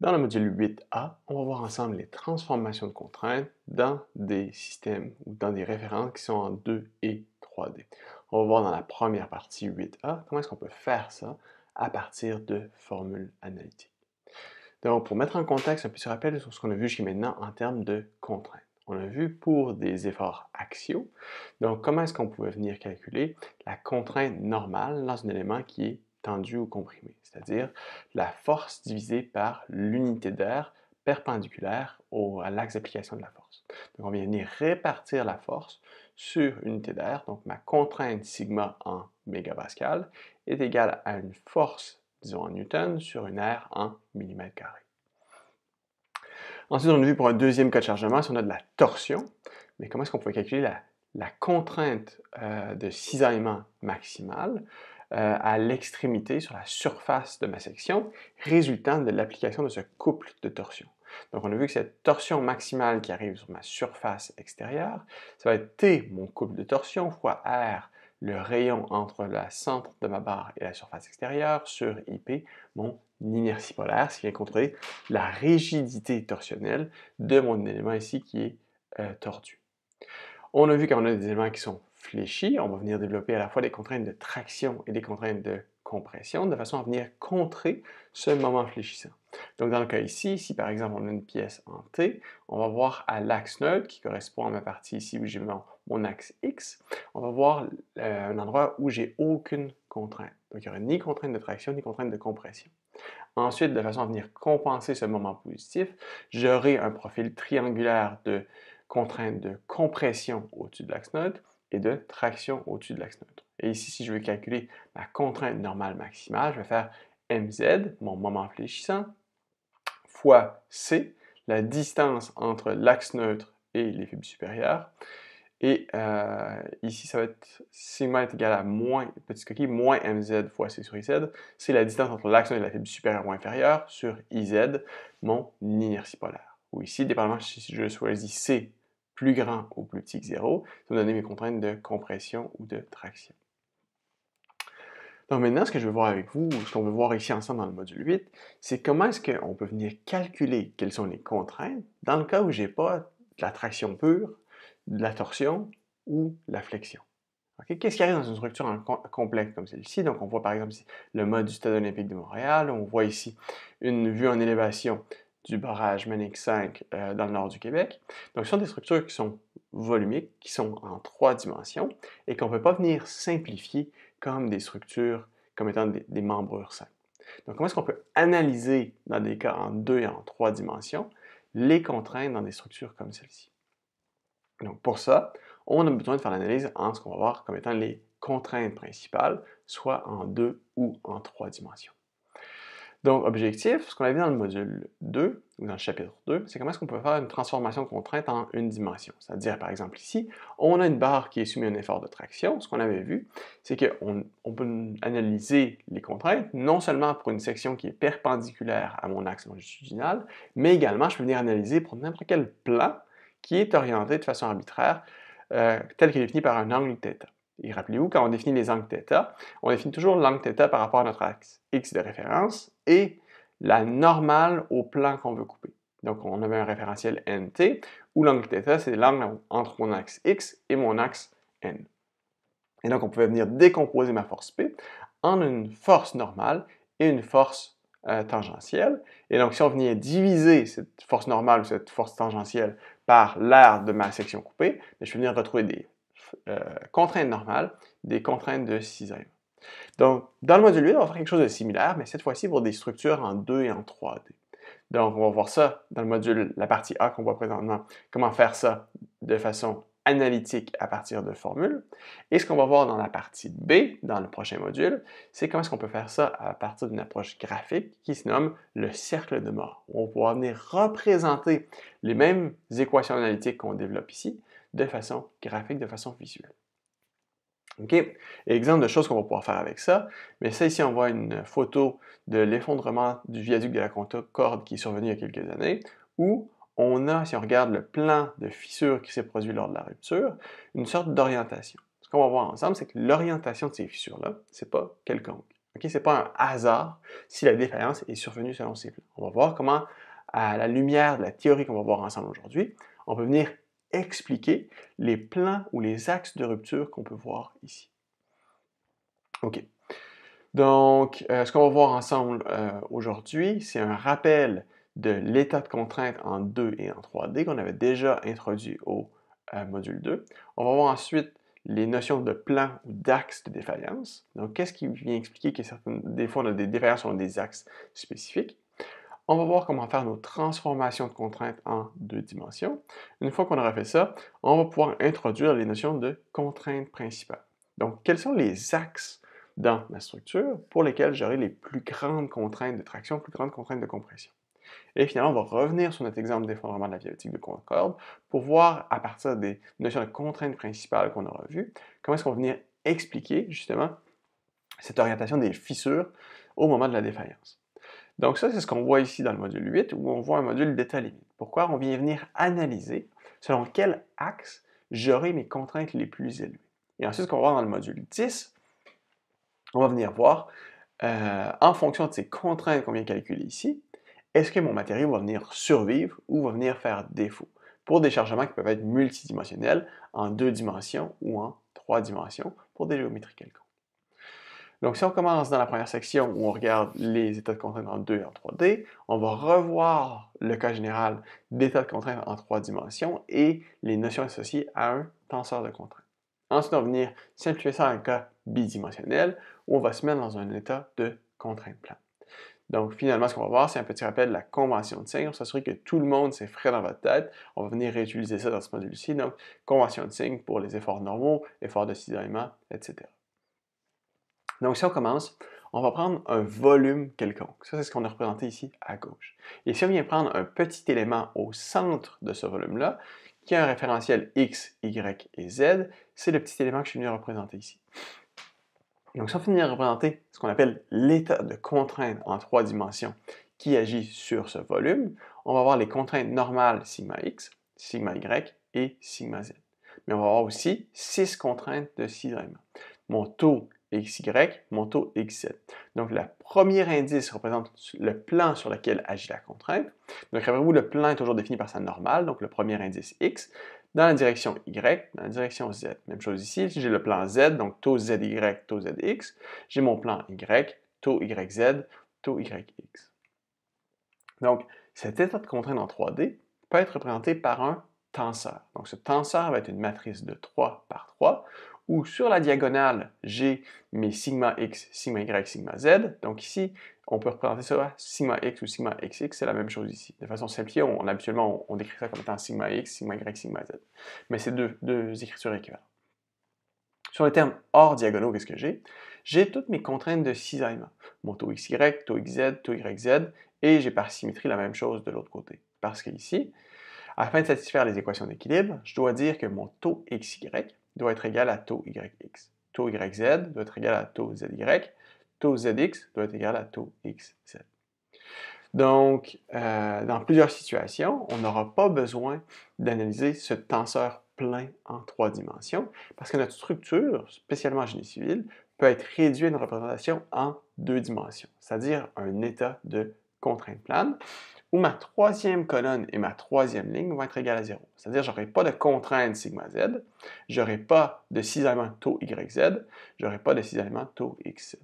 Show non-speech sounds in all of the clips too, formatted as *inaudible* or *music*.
Dans le module 8a, on va voir ensemble les transformations de contraintes dans des systèmes ou dans des références qui sont en 2 et 3D. On va voir dans la première partie 8a comment est-ce qu'on peut faire ça à partir de formules analytiques. Donc, pour mettre en contexte un petit rappel sur ce qu'on a vu jusqu'à maintenant en termes de contraintes. On a vu pour des efforts axiaux, donc comment est-ce qu'on pouvait venir calculer la contrainte normale dans un élément qui est tendu ou comprimé, c'est-à-dire la force divisée par l'unité d'air perpendiculaire au, à l'axe d'application de la force. Donc on vient venir répartir la force sur unité d'air, donc ma contrainte sigma en mégapascal est égale à une force, disons en newton, sur une aire en mm carré. Ensuite, on a vu pour un deuxième cas de chargement si on a de la torsion, mais comment est-ce qu'on peut calculer la, contrainte euh, de cisaillement maximale euh, à l'extrémité, sur la surface de ma section, résultant de l'application de ce couple de torsion. Donc on a vu que cette torsion maximale qui arrive sur ma surface extérieure, ça va être T, mon couple de torsion, fois R, le rayon entre la centre de ma barre et la surface extérieure, sur IP, mon inertie polaire, ce qui vient contrôler la rigidité torsionnelle de mon élément ici qui est euh, tordu. On a vu qu'on a des éléments qui sont fléchit on va venir développer à la fois des contraintes de traction et des contraintes de compression de façon à venir contrer ce moment fléchissant. Donc dans le cas ici, si par exemple on a une pièce en T, on va voir à l'axe neutre qui correspond à ma partie ici où j'ai mon, axe X, on va voir euh, un endroit où j'ai aucune contrainte. Donc il n'y aurait ni contrainte de traction ni contrainte de compression. Ensuite, de façon à venir compenser ce moment positif, j'aurai un profil triangulaire de contrainte de compression au-dessus de l'axe neutre et de traction au-dessus de l'axe neutre. Et ici, si je veux calculer ma contrainte normale maximale, je vais faire mz, mon moment fléchissant, fois c, la distance entre l'axe neutre et les fibres supérieures. Et euh, ici, ça va être sigma est égal à moins, petit coquille, moins mz fois c sur iz. C'est la distance entre l'axe neutre et la fibre supérieure ou inférieure sur iz, mon inertie polaire. Ou ici, dépendamment si je choisis c plus grand ou plus petit que 0, ça va donner mes contraintes de compression ou de traction. Donc maintenant, ce que je veux voir avec vous, ce qu'on veut voir ici ensemble dans le module 8, c'est comment est-ce qu'on peut venir calculer quelles sont les contraintes dans le cas où je n'ai pas de la traction pure, de la torsion ou de la flexion. Qu'est-ce qui arrive dans une structure complexe comme celle-ci? Donc on voit par exemple le mode du Stade olympique de Montréal, on voit ici une vue en élévation du barrage Manic 5 euh, dans le nord du Québec. Donc, ce sont des structures qui sont volumiques, qui sont en trois dimensions et qu'on ne peut pas venir simplifier comme des structures, comme étant des, des membrures simples. Donc, comment est-ce qu'on peut analyser dans des cas en deux et en trois dimensions les contraintes dans des structures comme celle-ci? Donc, pour ça, on a besoin de faire l'analyse en ce qu'on va voir comme étant les contraintes principales, soit en deux ou en trois dimensions. Donc, objectif, ce qu'on a vu dans le module 2, ou dans le chapitre 2, c'est comment est-ce qu'on peut faire une transformation contrainte en une dimension. C'est-à-dire, par exemple, ici, on a une barre qui est soumise à un effort de traction. Ce qu'on avait vu, c'est qu'on on peut analyser les contraintes, non seulement pour une section qui est perpendiculaire à mon axe longitudinal, mais également, je peux venir analyser pour n'importe quel plan qui est orienté de façon arbitraire, euh, tel qu'il est défini par un angle θ. Et rappelez-vous, quand on définit les angles θ, on définit toujours l'angle θ par rapport à notre axe x de référence et la normale au plan qu'on veut couper. Donc on avait un référentiel nt où l'angle θ, c'est l'angle entre mon axe x et mon axe n. Et donc on pouvait venir décomposer ma force P en une force normale et une force euh, tangentielle. Et donc si on venait diviser cette force normale ou cette force tangentielle par l'aire de ma section coupée, ben, je vais venir retrouver des euh, contraintes normales des contraintes de cisaillement. Donc, dans le module 8, on va faire quelque chose de similaire, mais cette fois-ci pour des structures en 2 et en 3D. Donc, on va voir ça dans le module, la partie A qu'on voit présentement, comment faire ça de façon analytique à partir de formules. Et ce qu'on va voir dans la partie B, dans le prochain module, c'est comment est-ce qu'on peut faire ça à partir d'une approche graphique qui se nomme le cercle de mort. On va venir représenter les mêmes équations analytiques qu'on développe ici, de façon graphique, de façon visuelle. OK? Exemple de choses qu'on va pouvoir faire avec ça, mais ça ici, on voit une photo de l'effondrement du viaduc de la corde qui est survenu il y a quelques années, où on a, si on regarde le plan de fissure qui s'est produit lors de la rupture, une sorte d'orientation. Ce qu'on va voir ensemble, c'est que l'orientation de ces fissures-là, c'est pas quelconque. Ok, c'est pas un hasard si la défaillance est survenue selon ces plans. On va voir comment, à la lumière de la théorie qu'on va voir ensemble aujourd'hui, on peut venir expliquer les plans ou les axes de rupture qu'on peut voir ici. OK. Donc, euh, ce qu'on va voir ensemble euh, aujourd'hui, c'est un rappel de l'état de contrainte en 2 et en 3D qu'on avait déjà introduit au euh, module 2. On va voir ensuite les notions de plans ou d'axes de défaillance. Donc, qu'est-ce qui vient expliquer que certaines, des fois, on a des défaillances ou des axes spécifiques. On va voir comment faire nos transformations de contraintes en deux dimensions. Une fois qu'on aura fait ça, on va pouvoir introduire les notions de contraintes principales. Donc, quels sont les axes dans ma structure pour lesquels j'aurai les plus grandes contraintes de traction, plus grandes contraintes de compression? Et finalement, on va revenir sur notre exemple d'effondrement de la dialectique de Concorde pour voir, à partir des notions de contraintes principales qu'on aura vues, comment est-ce qu'on va venir expliquer justement cette orientation des fissures au moment de la défaillance. Donc ça, c'est ce qu'on voit ici dans le module 8, où on voit un module d'état limite. Pourquoi? On vient venir analyser selon quel axe j'aurai mes contraintes les plus élevées. Et ensuite, ce qu'on va voir dans le module 10, on va venir voir, euh, en fonction de ces contraintes qu'on vient calculer ici, est-ce que mon matériau va venir survivre ou va venir faire défaut pour des chargements qui peuvent être multidimensionnels, en deux dimensions ou en trois dimensions, pour des géométries quelconques. Donc, si on commence dans la première section où on regarde les états de contrainte en 2 et en 3D, on va revoir le cas général d'états de contrainte en trois dimensions et les notions associées à un tenseur de contrainte. Ensuite, on va venir simplifier ça en un cas bidimensionnel où on va se mettre dans un état de contrainte plane. Donc, finalement, ce qu'on va voir, c'est un petit rappel de la convention de signes. On s'assure que tout le monde s'est frais dans votre tête. On va venir réutiliser ça dans ce module-ci. Donc, convention de signes pour les efforts normaux, efforts de cisaillement, etc. Donc si on commence, on va prendre un volume quelconque. Ça, c'est ce qu'on a représenté ici à gauche. Et si on vient prendre un petit élément au centre de ce volume-là, qui a un référentiel x, y et z, c'est le petit élément que je suis venu représenter ici. Donc si on finit à représenter ce qu'on appelle l'état de contrainte en trois dimensions qui agit sur ce volume, on va avoir les contraintes normales sigma x, sigma y et sigma z. Mais on va avoir aussi six contraintes de six Mon taux XY, mon taux x Donc, le premier indice représente le plan sur lequel agit la contrainte. Donc, rappelez-vous, le plan est toujours défini par sa normale, donc le premier indice X, dans la direction Y, dans la direction Z. Même chose ici, si j'ai le plan Z, donc taux y, taux ZX. J'ai mon plan Y, taux y, z, taux y, x. Donc, cet état de contrainte en 3D peut être représenté par un tenseur. Donc, ce tenseur va être une matrice de 3 par 3 où sur la diagonale, j'ai mes sigma x, sigma y, sigma z. Donc ici, on peut représenter ça sigma x ou sigma xx, c'est la même chose ici. De façon simplifiée, on, habituellement, on, décrit ça comme étant sigma x, sigma y, sigma z. Mais c'est deux, écritures équivalentes. Sur les termes hors diagonaux, qu'est-ce que j'ai J'ai toutes mes contraintes de cisaillement. Mon taux xy, taux xz, taux yz, et j'ai par symétrie la même chose de l'autre côté. Parce qu'ici, afin de satisfaire les équations d'équilibre, je dois dire que mon taux xy doit être égal à taux yx. Taux yz doit être égal à taux zy. Taux zx doit être égal à taux xz. Donc, euh, dans plusieurs situations, on n'aura pas besoin d'analyser ce tenseur plein en trois dimensions parce que notre structure, spécialement en génie civil, peut être réduite à une représentation en deux dimensions, c'est-à-dire un état de contrainte plane où ma troisième colonne et ma troisième ligne vont être égales à 0. C'est-à-dire, je n'aurai pas de contrainte sigma z, je n'aurai pas de cisaillement taux yz, je n'aurai pas de cisaillement taux xz.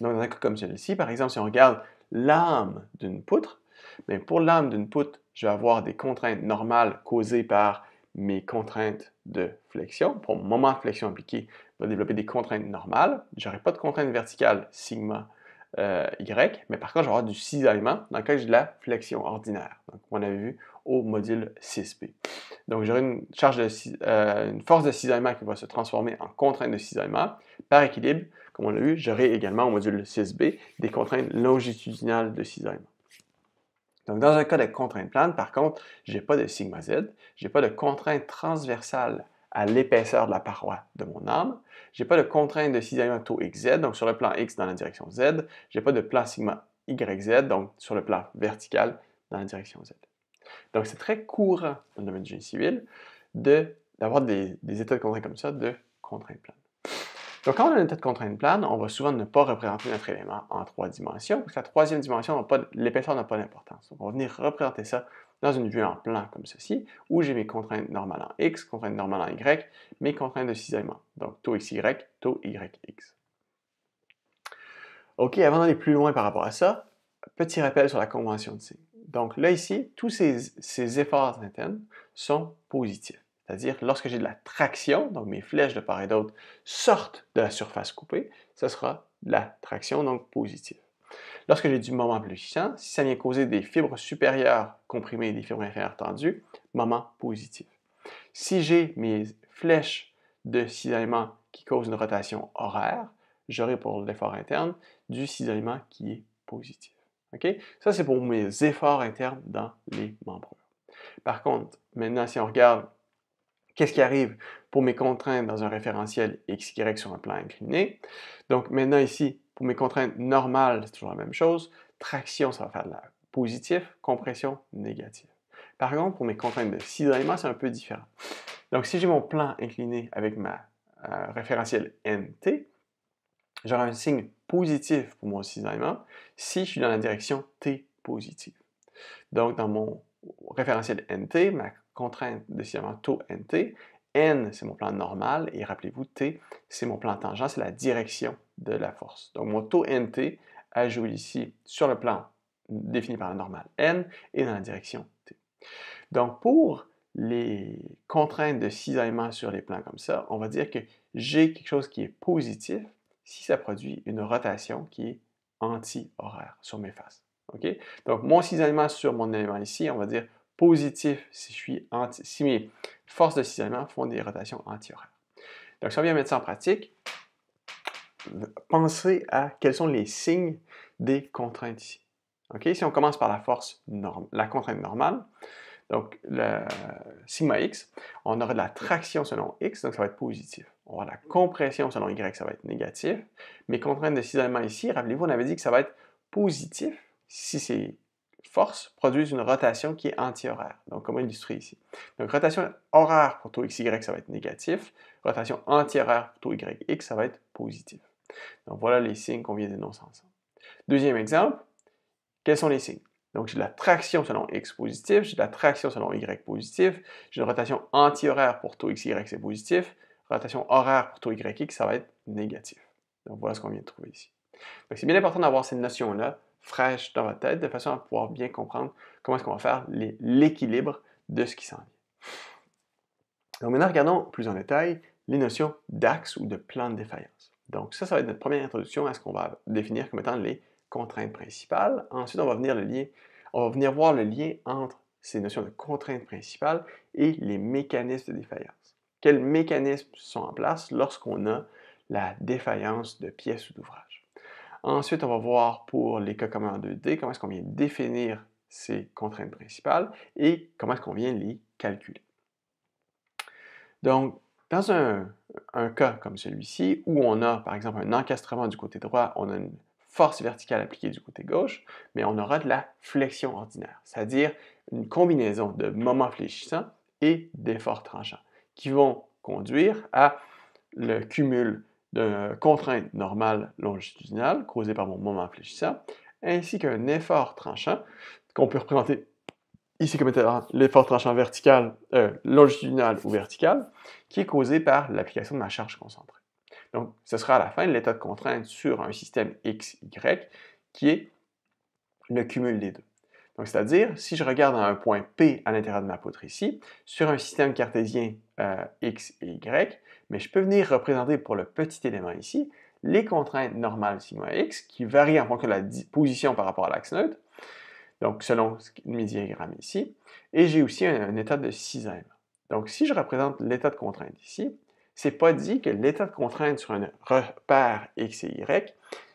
Donc, dans un cas comme celui-ci, par exemple, si on regarde l'âme d'une poutre, mais ben, pour l'âme d'une poutre, je vais avoir des contraintes normales causées par mes contraintes de flexion. Pour mon moment de flexion appliqué, je vais développer des contraintes normales. Je n'aurai pas de contraintes verticales sigma z. Euh, y, mais par contre, je vais avoir du cisaillement dans le cas j'ai de la flexion ordinaire. Donc, on avait vu au module 6 b Donc, j'aurai une, euh, une force de cisaillement qui va se transformer en contrainte de cisaillement. Par équilibre, comme on l'a vu, j'aurai également au module 6B des contraintes longitudinales de cisaillement. Donc, dans un cas de contrainte plane, par contre, je n'ai pas de sigma z, je n'ai pas de contrainte transversale à l'épaisseur de la paroi de mon arme, j'ai pas de contrainte de cisaillement à taux XZ, donc sur le plan X dans la direction Z. J'ai pas de plan sigma YZ, donc sur le plan vertical dans la direction Z. Donc c'est très courant dans le domaine du génie civil d'avoir des, états de contraintes comme ça, de contraintes planes. Donc quand on a un état de contrainte plane, on va souvent ne pas représenter notre élément en trois dimensions, parce que la troisième dimension, l'épaisseur n'a pas d'importance. On va venir représenter ça dans une vue en plan comme ceci, où j'ai mes contraintes normales en x, contraintes normales en y, mes contraintes de cisaillement. Donc taux xy, taux yx. OK, avant d'aller plus loin par rapport à ça, petit rappel sur la convention de signe. Donc là ici, tous ces, ces efforts internes sont positifs. C'est-à-dire, lorsque j'ai de la traction, donc mes flèches de part et d'autre sortent de la surface coupée, ce sera de la traction, donc positive. Lorsque j'ai du moment puissant, si ça vient causer des fibres supérieures comprimées et des fibres inférieures tendues, moment positif. Si j'ai mes flèches de cisaillement qui causent une rotation horaire, j'aurai pour l'effort interne du cisaillement qui est positif. Ça, c'est pour mes efforts internes dans les membres. Par contre, maintenant, si on regarde qu'est-ce qui arrive pour mes contraintes dans un référentiel x, sur un plan incliné, donc maintenant ici, pour mes contraintes normales, c'est toujours la même chose. Traction, ça va faire de la positive, compression, négative. Par contre, pour mes contraintes de cisaillement, c'est un peu différent. Donc, si j'ai mon plan incliné avec ma euh, référentielle référentiel NT, j'aurai un signe positif pour mon cisaillement si je suis dans la direction T positive. Donc, dans mon référentiel NT, ma contrainte de cisaillement taux NT, N, c'est mon plan normal, et rappelez-vous, T, c'est mon plan tangent, c'est la direction de la force. Donc mon taux NT a ici sur le plan défini par la normale N et dans la direction T. Donc pour les contraintes de cisaillement sur les plans comme ça, on va dire que j'ai quelque chose qui est positif si ça produit une rotation qui est anti-horaire sur mes faces. Donc mon cisaillement sur mon élément ici, on va dire positif si je suis anti, si mes forces de cisaillement font des rotations anti Donc, si on vient mettre ça en pratique, pensez à quels sont les signes des contraintes ici. Si on commence par la force norme, la contrainte normale, donc le sigma x, on aura de la traction selon x, donc ça va être positif. On aura de la compression selon y, ça va être négatif. Mes contraintes de cisaillement ici, rappelez-vous, on avait dit que ça va être positif si c'est force, produisent une rotation qui est anti-horaire, donc comme illustré ici. Donc rotation horaire pour taux XY, ça va être négatif. Rotation anti-horaire pour taux YX, ça va être positif. Donc voilà les signes qu'on vient d'énoncer ensemble. Deuxième exemple, quels sont les signes? Donc j'ai de la traction selon X positif, j'ai de la traction selon Y positif, j'ai une rotation anti-horaire pour taux XY, c'est positif. Rotation horaire pour taux YX, ça va être négatif. Donc voilà ce qu'on vient de trouver ici. C'est bien important d'avoir cette notion-là fraîche dans votre tête de façon à pouvoir bien comprendre comment est-ce qu'on va faire l'équilibre de ce qui s'en vient. Donc maintenant, regardons plus en détail les notions d'axe ou de plan de défaillance. Donc ça, ça va être notre première introduction à ce qu'on va définir comme étant les contraintes principales. Ensuite, on va venir, le lier, on va venir voir le lien entre ces notions de contraintes principales et les mécanismes de défaillance. Quels mécanismes sont en place lorsqu'on a la défaillance de pièces ou d'ouvrages? Ensuite, on va voir pour les cas communs en 2D, comment est-ce qu'on vient définir ces contraintes principales et comment est-ce qu'on vient les calculer. Donc, dans un, un cas comme celui-ci, où on a par exemple un encastrement du côté droit, on a une force verticale appliquée du côté gauche, mais on aura de la flexion ordinaire, c'est-à-dire une combinaison de moments fléchissants et d'efforts tranchants qui vont conduire à le cumul d'une contrainte normale longitudinale causée par mon moment fléchissant, ainsi qu'un effort tranchant qu'on peut représenter ici comme étant l'effort tranchant vertical, euh, longitudinal ou vertical, qui est causé par l'application de ma charge concentrée. Donc, ce sera à la fin de l'état de contrainte sur un système x, y, qui est le cumul des deux. Donc, c'est-à-dire, si je regarde un point P à l'intérieur de ma poutre ici, sur un système cartésien euh, x et y, mais je peux venir représenter pour le petit élément ici les contraintes normales sigma x qui varient en fonction de la position par rapport à l'axe neutre, donc selon mes diagrammes ici, et j'ai aussi un, état de 6 Donc si je représente l'état de contrainte ici, ce n'est pas dit que l'état de contrainte sur un repère x et y,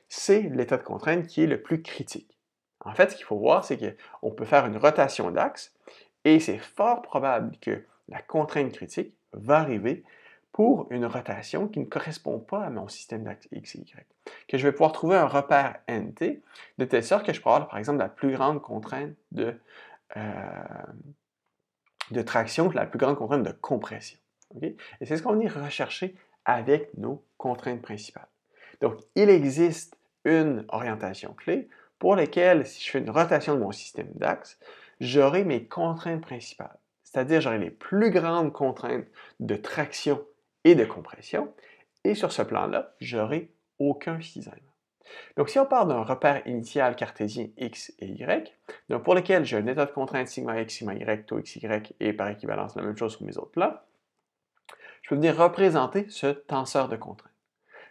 c'est l'état de contrainte qui est le plus critique. En fait, ce qu'il faut voir, c'est qu'on peut faire une rotation d'axe, et c'est fort probable que la contrainte critique va arriver pour une rotation qui ne correspond pas à mon système d'axe X et Y, que je vais pouvoir trouver un repère NT, de telle sorte que je pourrais avoir, par exemple, la plus grande contrainte de, euh, de traction la plus grande contrainte de compression. Et c'est ce qu'on est recherché avec nos contraintes principales. Donc, il existe une orientation clé pour laquelle, si je fais une rotation de mon système d'axe, j'aurai mes contraintes principales. C'est-à-dire, j'aurai les plus grandes contraintes de traction et de compression. Et sur ce plan-là, j'aurai aucun système. Donc, si on part d'un repère initial cartésien x et y, donc pour lequel j'ai un état de contrainte sigma x, sigma y, taux xy et par équivalence la même chose que mes autres plans, je peux venir représenter ce tenseur de contrainte.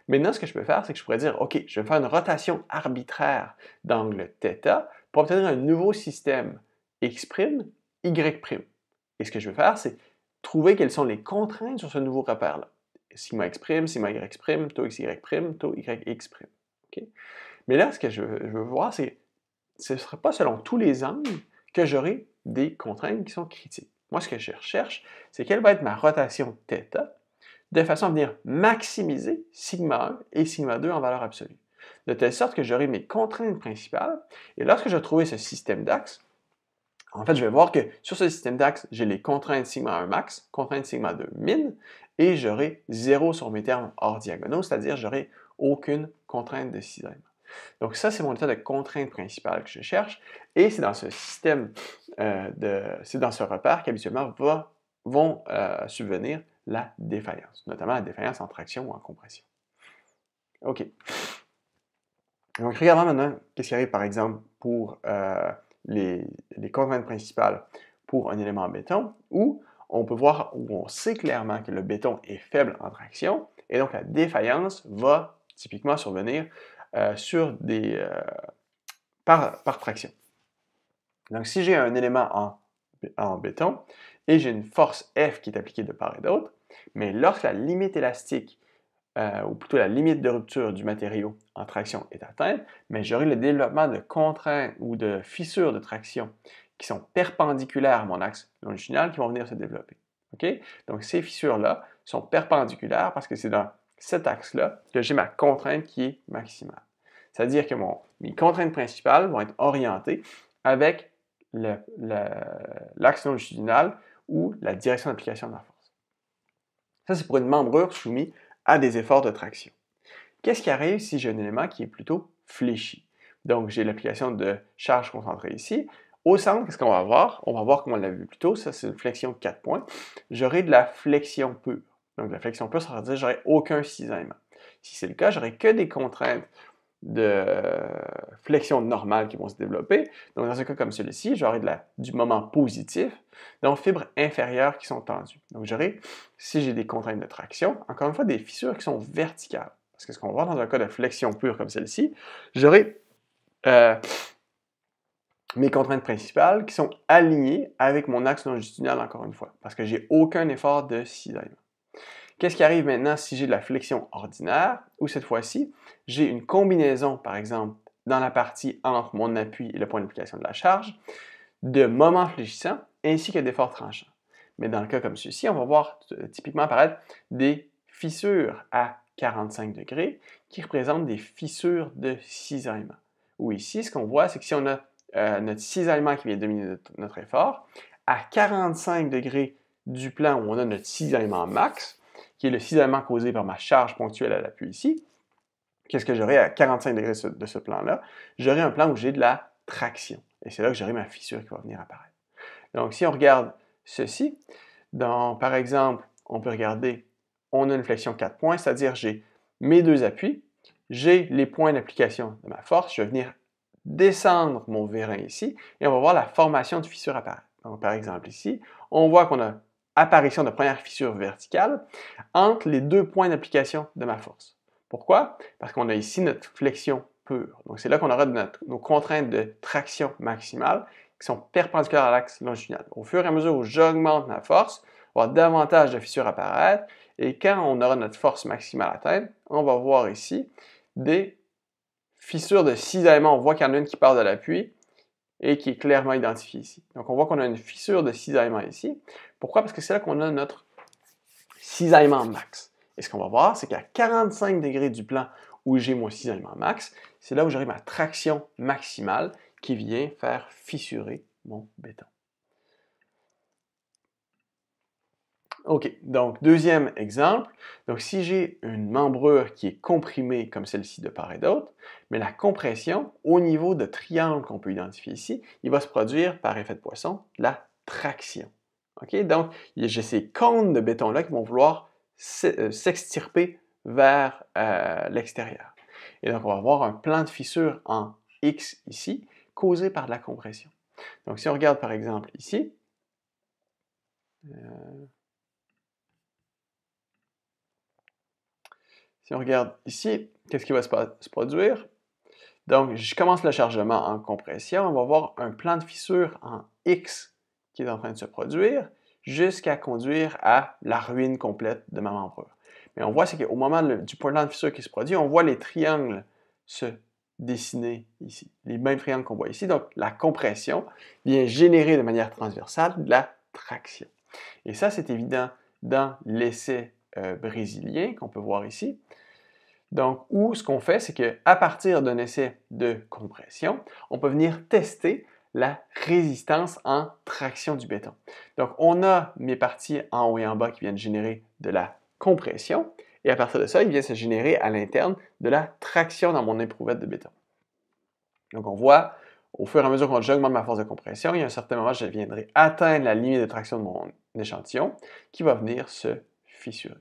Maintenant, ce que je peux faire, c'est que je pourrais dire, OK, je vais faire une rotation arbitraire d'angle θ pour obtenir un nouveau système x', y'. Et ce que je vais faire, c'est trouver quelles sont les contraintes sur ce nouveau repère-là. Sigma X', sigma Y', taux XY', taux YX'. Mais là, ce que je, veux voir, c'est ce ne sera pas selon tous les angles que j'aurai des contraintes qui sont critiques. Moi, ce que je recherche, c'est quelle va être ma rotation θ de façon à venir maximiser sigma 1 et sigma 2 en valeur absolue. De telle sorte que j'aurai mes contraintes principales, et lorsque je vais trouver ce système d'axes, en fait, je vais voir que sur ce système d'axes, j'ai les contraintes sigma 1 max, contraintes sigma 2 min, et j'aurai 0 sur mes termes hors diagonaux, c'est-à-dire j'aurai aucune contrainte de m. Donc ça, c'est mon état de contrainte principale que je cherche, et c'est dans ce système, euh, de, c'est dans ce repère qu'habituellement vont euh, subvenir la défaillance, notamment la défaillance en traction ou en compression. OK. Donc regardons maintenant qu'est-ce qui arrive par exemple pour euh, les, contraintes principales pour un élément en béton, où on peut voir, où on sait clairement que le béton est faible en traction, et donc la défaillance va typiquement survenir euh, sur euh, par, traction. Donc si j'ai un élément en, en béton et j'ai une force F qui est appliquée de part et d'autre, mais lorsque la limite élastique euh, ou plutôt la limite de rupture du matériau en traction est atteinte, mais j'aurai le développement de contraintes ou de fissures de traction qui sont perpendiculaires à mon axe longitudinal qui vont venir se développer. Donc ces fissures-là sont perpendiculaires parce que c'est dans cet axe-là que j'ai ma contrainte qui est maximale. C'est-à-dire que mes contraintes principales vont être orientées avec l'axe longitudinal ou la direction d'application de la force. Ça, c'est pour une membrure soumise à des efforts de traction. Qu'est-ce qui arrive si j'ai un élément qui est plutôt fléchi? Donc, j'ai l'application de charge concentrée ici. Au centre, qu'est-ce qu'on va voir On va voir comme on l'a vu plus tôt, ça c'est une flexion de quatre points. J'aurai de la flexion pure. Donc, la flexion pure, ça veut dire que j'aurai aucun cisaillement. Si c'est le cas, j'aurai que des contraintes de flexion normale qui vont se développer. Donc, dans un cas comme celui-ci, j'aurai du moment positif, donc fibres inférieures qui sont tendues. Donc, j'aurai, si j'ai des contraintes de traction, encore une fois, des fissures qui sont verticales. Parce que ce qu'on voit dans un cas de flexion pure comme celle-ci, j'aurai euh, mes contraintes principales qui sont alignées avec mon axe longitudinal, encore une fois, parce que j'ai aucun effort de cisaillement. Qu'est-ce qui arrive maintenant si j'ai de la flexion ordinaire ou cette fois-ci, j'ai une combinaison, par exemple, dans la partie entre mon appui et le point d'application de la charge, de moments fléchissants ainsi que d'efforts tranchants. Mais dans le cas comme celui on va voir euh, typiquement apparaître des fissures à 45 degrés qui représentent des fissures de cisaillement. Ou ici, ce qu'on voit, c'est que si on a euh, notre cisaillement qui vient dominer notre, notre effort, à 45 degrés du plan où on a notre cisaillement max, qui le cisaillement causé par ma charge ponctuelle à l'appui ici, qu'est-ce que j'aurai à 45 degrés de ce plan-là? J'aurai un plan où j'ai de la traction. Et c'est là que j'aurai ma fissure qui va venir apparaître. Donc, si on regarde ceci, par exemple, on peut regarder, on a une flexion 4 points, c'est-à-dire j'ai mes deux appuis, j'ai les points d'application de ma force, je vais venir descendre mon vérin ici, et on va voir la formation de fissure apparaître. Donc, par exemple, ici, on voit qu'on a apparition de première fissure verticale entre les deux points d'application de ma force. Pourquoi? Parce qu'on a ici notre flexion pure. Donc c'est là qu'on aura notre, nos contraintes de traction maximale qui sont perpendiculaires à l'axe longitudinal. Au fur et à mesure où j'augmente ma force, on va avoir davantage de fissures apparaître et quand on aura notre force maximale atteinte, on va voir ici des fissures de cisaillement, On voit qu'il y en a une qui part de l'appui et qui est clairement identifiée ici. Donc on voit qu'on a une fissure de cisaillement ici. Pourquoi? Parce que c'est là qu'on a notre cisaillement max. Et ce qu'on va voir, c'est qu'à 45 degrés du plan où j'ai mon cisaillement max, c'est là où j'aurai ma traction maximale qui vient faire fissurer mon béton. OK, donc deuxième exemple. Donc si j'ai une membrure qui est comprimée comme celle-ci de part et d'autre, mais la compression au niveau de triangle qu'on peut identifier ici, il va se produire par effet de poisson la traction. OK? Donc, j'ai ces cônes de béton-là qui vont vouloir euh, s'extirper vers euh, l'extérieur. Et donc, on va avoir un plan de fissure en X ici, causé par la compression. Donc, si on regarde par exemple ici, euh, si on regarde ici, qu'est-ce qui va se produire? Donc, je commence le chargement en compression. On va avoir un plan de fissure en X qui est en train de se produire jusqu'à conduire à la ruine complète de ma membre. Mais on voit, c'est qu'au moment du point de fissure qui se produit, on voit les triangles se dessiner ici, les mêmes triangles qu'on voit ici. Donc, la compression vient générer de manière transversale de la traction. Et ça, c'est évident dans l'essai euh, brésilien qu'on peut voir ici. Donc, où ce qu'on fait, c'est qu'à partir d'un essai de compression, on peut venir tester la résistance en traction du béton. Donc, on a mes parties en haut et en bas qui viennent générer de la compression. Et à partir de ça, il vient se générer à l'interne de la traction dans mon éprouvette de béton. Donc, on voit au fur et à mesure qu'on augmente ma force de compression, il y a un certain moment, je viendrai atteindre la limite de traction de mon échantillon qui va venir se fissurer.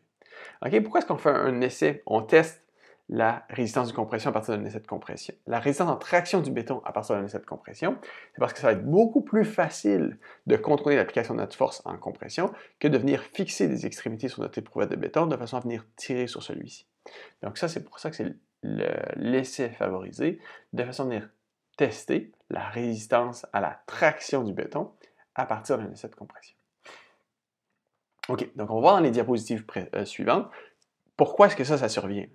Ok Pourquoi est-ce qu'on fait un essai? On teste la résistance de compression à partir d'un essai de compression, la résistance en traction du béton à partir d'un essai de compression, c'est parce que ça va être beaucoup plus facile de contrôler l'application de notre force en compression que de venir fixer des extrémités sur notre éprouvette de béton de façon à venir tirer sur celui-ci. Donc ça, c'est pour ça que c'est l'essai favorisé, de façon à venir tester la résistance à la traction du béton à partir d'un essai de compression. OK, donc on va dans les diapositives euh, suivantes pourquoi est-ce que ça, ça survient.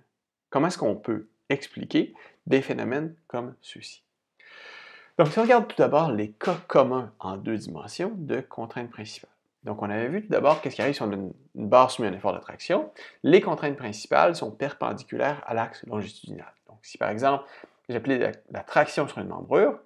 Comment est-ce qu'on peut expliquer des phénomènes comme ceux-ci? Donc, si on regarde tout d'abord les cas communs en deux dimensions de contraintes principales. Donc, on avait vu tout d'abord qu'est-ce qui arrive si on a une barre soumise à un effort traction. Les contraintes principales sont perpendiculaires à l'axe longitudinal. Donc, si par exemple, j'appelais la, traction sur une membrure,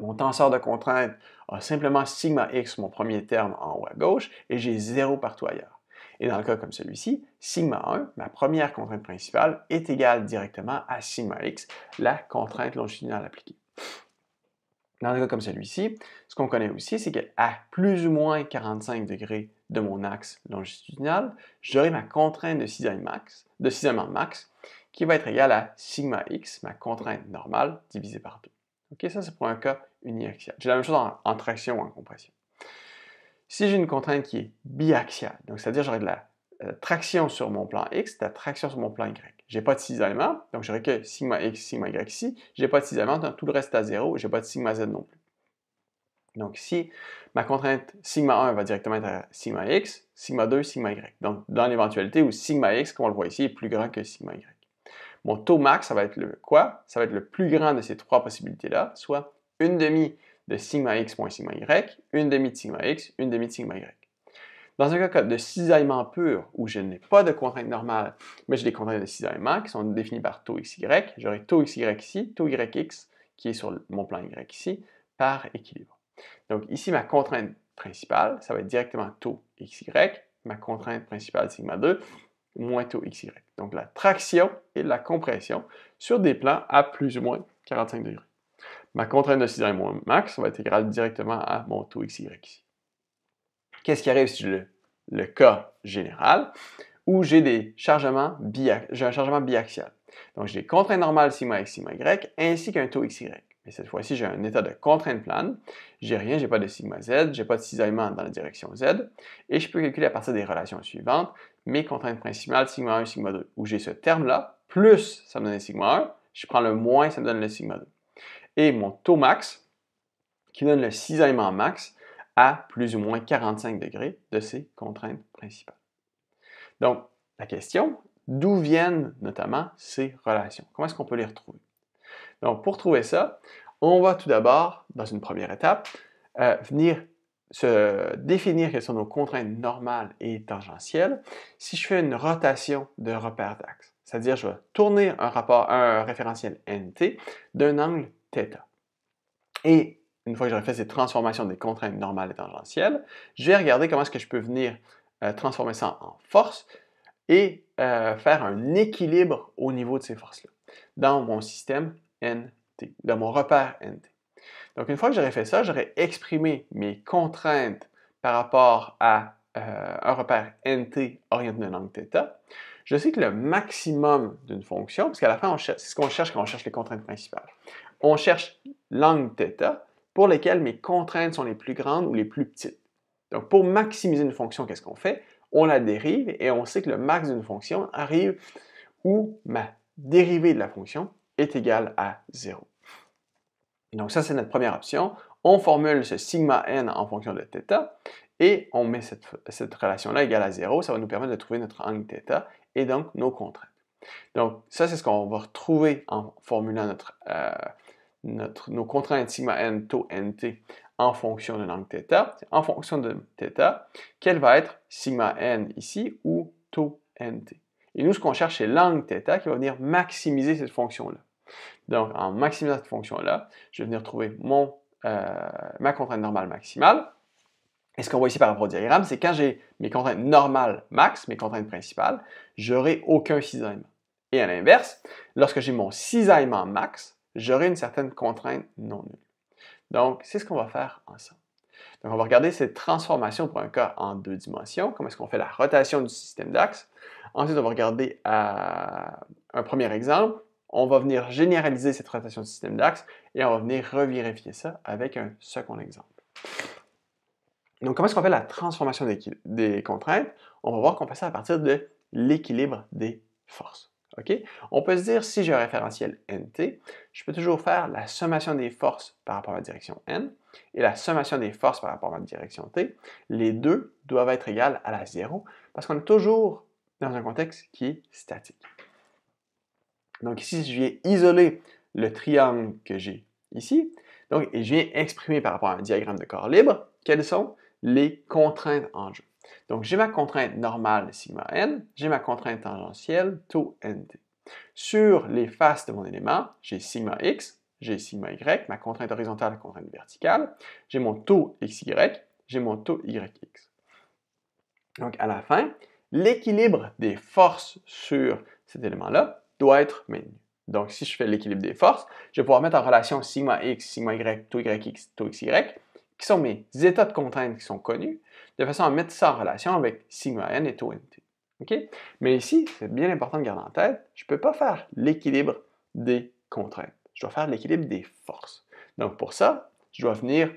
mon tenseur de contrainte a simplement sigma x, mon premier terme en haut à gauche, et j'ai zéro partout ailleurs. Et dans le cas comme celui-ci, sigma 1, ma première contrainte principale, est égale directement à sigma x, la contrainte longitudinale appliquée. Dans le cas comme celui-ci, ce qu'on connaît aussi, c'est qu'à plus ou moins 45 degrés de mon axe longitudinal, j'aurai ma contrainte de cisaillement max, de max qui va être égale à sigma x, ma contrainte normale, divisée par 2. OK, ça c'est pour un cas uniaxial. J'ai la même chose en traction ou en compression. Si j'ai une contrainte qui est biaxiale, donc c'est-à-dire j'aurai de la euh, traction sur mon plan X, de la traction sur mon plan Y. J'ai pas de cisaillement, donc j'aurai que sigma X, sigma Y ici. J'ai pas de cisaillement, donc tout le reste est à zéro, j'ai pas de sigma Z non plus. Donc si ma contrainte sigma 1 va directement être sigma X, sigma 2, sigma Y. Donc dans l'éventualité où sigma X, comme on le voit ici, est plus grand que sigma Y. Mon taux max, ça va être le quoi? Ça va être le plus grand de ces trois possibilités-là, soit une demi de sigma x moins sigma y, une demi de sigma x, une demi de sigma y. Dans un cas de cisaillement pur, où je n'ai pas de contrainte normale, mais j'ai des contraintes de cisaillement qui sont définies par taux xy, j'aurai taux xy ici, taux yx qui est sur mon plan y ici, par équilibre. Donc ici, ma contrainte principale, ça va être directement taux xy, ma contrainte principale sigma 2, moins taux xy. Donc la traction et la compression sur des plans à plus ou moins 45 degrés. Ma contrainte de cisaillement max va être égale directement à mon taux xy ici. Qu'est-ce qui arrive sur le, cas général où j'ai des chargements j'ai un chargement biaxial. Donc j'ai des contraintes normales sigma x sigma y ainsi qu'un taux xy. Mais cette fois-ci, j'ai un état de contrainte plane. J'ai rien, j'ai pas de sigma z, j'ai pas de cisaillement dans la direction z. Et je peux calculer à partir des relations suivantes mes contraintes principales, sigma 1, sigma 2, où j'ai ce terme-là, plus ça me donne sigma 1, je prends le moins, ça me donne le sigma 2 et mon taux max qui donne le cisaillement max à plus ou moins 45 degrés de ces contraintes principales. Donc, la question, d'où viennent notamment ces relations? Comment est-ce qu'on peut les retrouver? Donc, pour trouver ça, on va tout d'abord, dans une première étape, euh, venir se définir quelles sont nos contraintes normales et tangentielles si je fais une rotation de repère d'axe. C'est-à-dire, je vais tourner un, rapport, un référentiel NT d'un angle θ. Et une fois que j'aurai fait ces transformations des contraintes normales et tangentielles, je vais regarder comment est-ce que je peux venir euh, transformer ça en force et euh, faire un équilibre au niveau de ces forces-là dans mon système NT, dans mon repère NT. Donc une fois que j'aurai fait ça, j'aurai exprimé mes contraintes par rapport à euh, un repère NT orienté d'un l'angle θ. Je sais que le maximum d'une fonction, parce qu'à la fin, c'est ce qu'on cherche quand on cherche les contraintes principales on cherche l'angle θ pour lequel mes contraintes sont les plus grandes ou les plus petites. Donc, pour maximiser une fonction, qu'est-ce qu'on fait? On la dérive et on sait que le max d'une fonction arrive où ma dérivée de la fonction est égale à 0. Donc, ça, c'est notre première option. On formule ce sigma n en fonction de θ et on met cette, relation-là égale à 0. Ça va nous permettre de trouver notre angle θ et donc nos contraintes. Donc, ça, c'est ce qu'on va retrouver en formulant notre euh, nos contraintes sigma n, taux nt, en fonction de l'angle θ, en fonction de θ, quelle va être sigma n ici ou taux nt. Et nous, ce qu'on cherche, c'est l'angle θ qui va venir maximiser cette fonction-là. Donc, en maximisant cette fonction-là, je vais venir trouver mon, euh, ma contrainte normale maximale. Et ce qu'on voit ici par rapport au diagramme, c'est quand j'ai mes contraintes normales max, mes contraintes principales, j'aurai aucun cisaillement. Et à l'inverse, lorsque j'ai mon cisaillement max, j'aurai une certaine contrainte non nulle. Donc, c'est ce qu'on va faire ensemble. Donc, on va regarder cette transformation pour un cas en deux dimensions, comment est-ce qu'on fait la rotation du système d'axe. Ensuite, on va regarder euh, un premier exemple. On va venir généraliser cette rotation du système d'axe et on va venir revérifier ça avec un second exemple. Donc, comment est-ce qu'on fait la transformation des contraintes? On va voir qu'on fait ça à partir de l'équilibre des forces. On peut se dire, si j'ai un référentiel nt, je peux toujours faire la sommation des forces par rapport à la direction n et la sommation des forces par rapport à la direction t. Les deux doivent être égales à la zéro, parce qu'on est toujours dans un contexte qui est statique. Donc ici, je viens isoler le triangle que j'ai ici, donc, et je viens exprimer par rapport à un diagramme de corps libre, quelles sont les contraintes en jeu. Donc, j'ai ma contrainte normale sigma n, j'ai ma contrainte tangentielle tau nt. Sur les faces de mon élément, j'ai sigma x, j'ai sigma y, ma contrainte horizontale, ma contrainte verticale, j'ai mon taux xy, j'ai mon taux yx. Donc, à la fin, l'équilibre des forces sur cet élément-là doit être maintenu. Donc, si je fais l'équilibre des forces, je vais pouvoir mettre en relation sigma x, sigma y, taux yx, taux xy, qui sont mes états de contraintes qui sont connus, de façon à mettre ça en relation avec sigma n et tau nt. Mais ici, c'est bien important de garder en tête, je ne peux pas faire l'équilibre des contraintes. Je dois faire l'équilibre des forces. Donc pour ça, je dois venir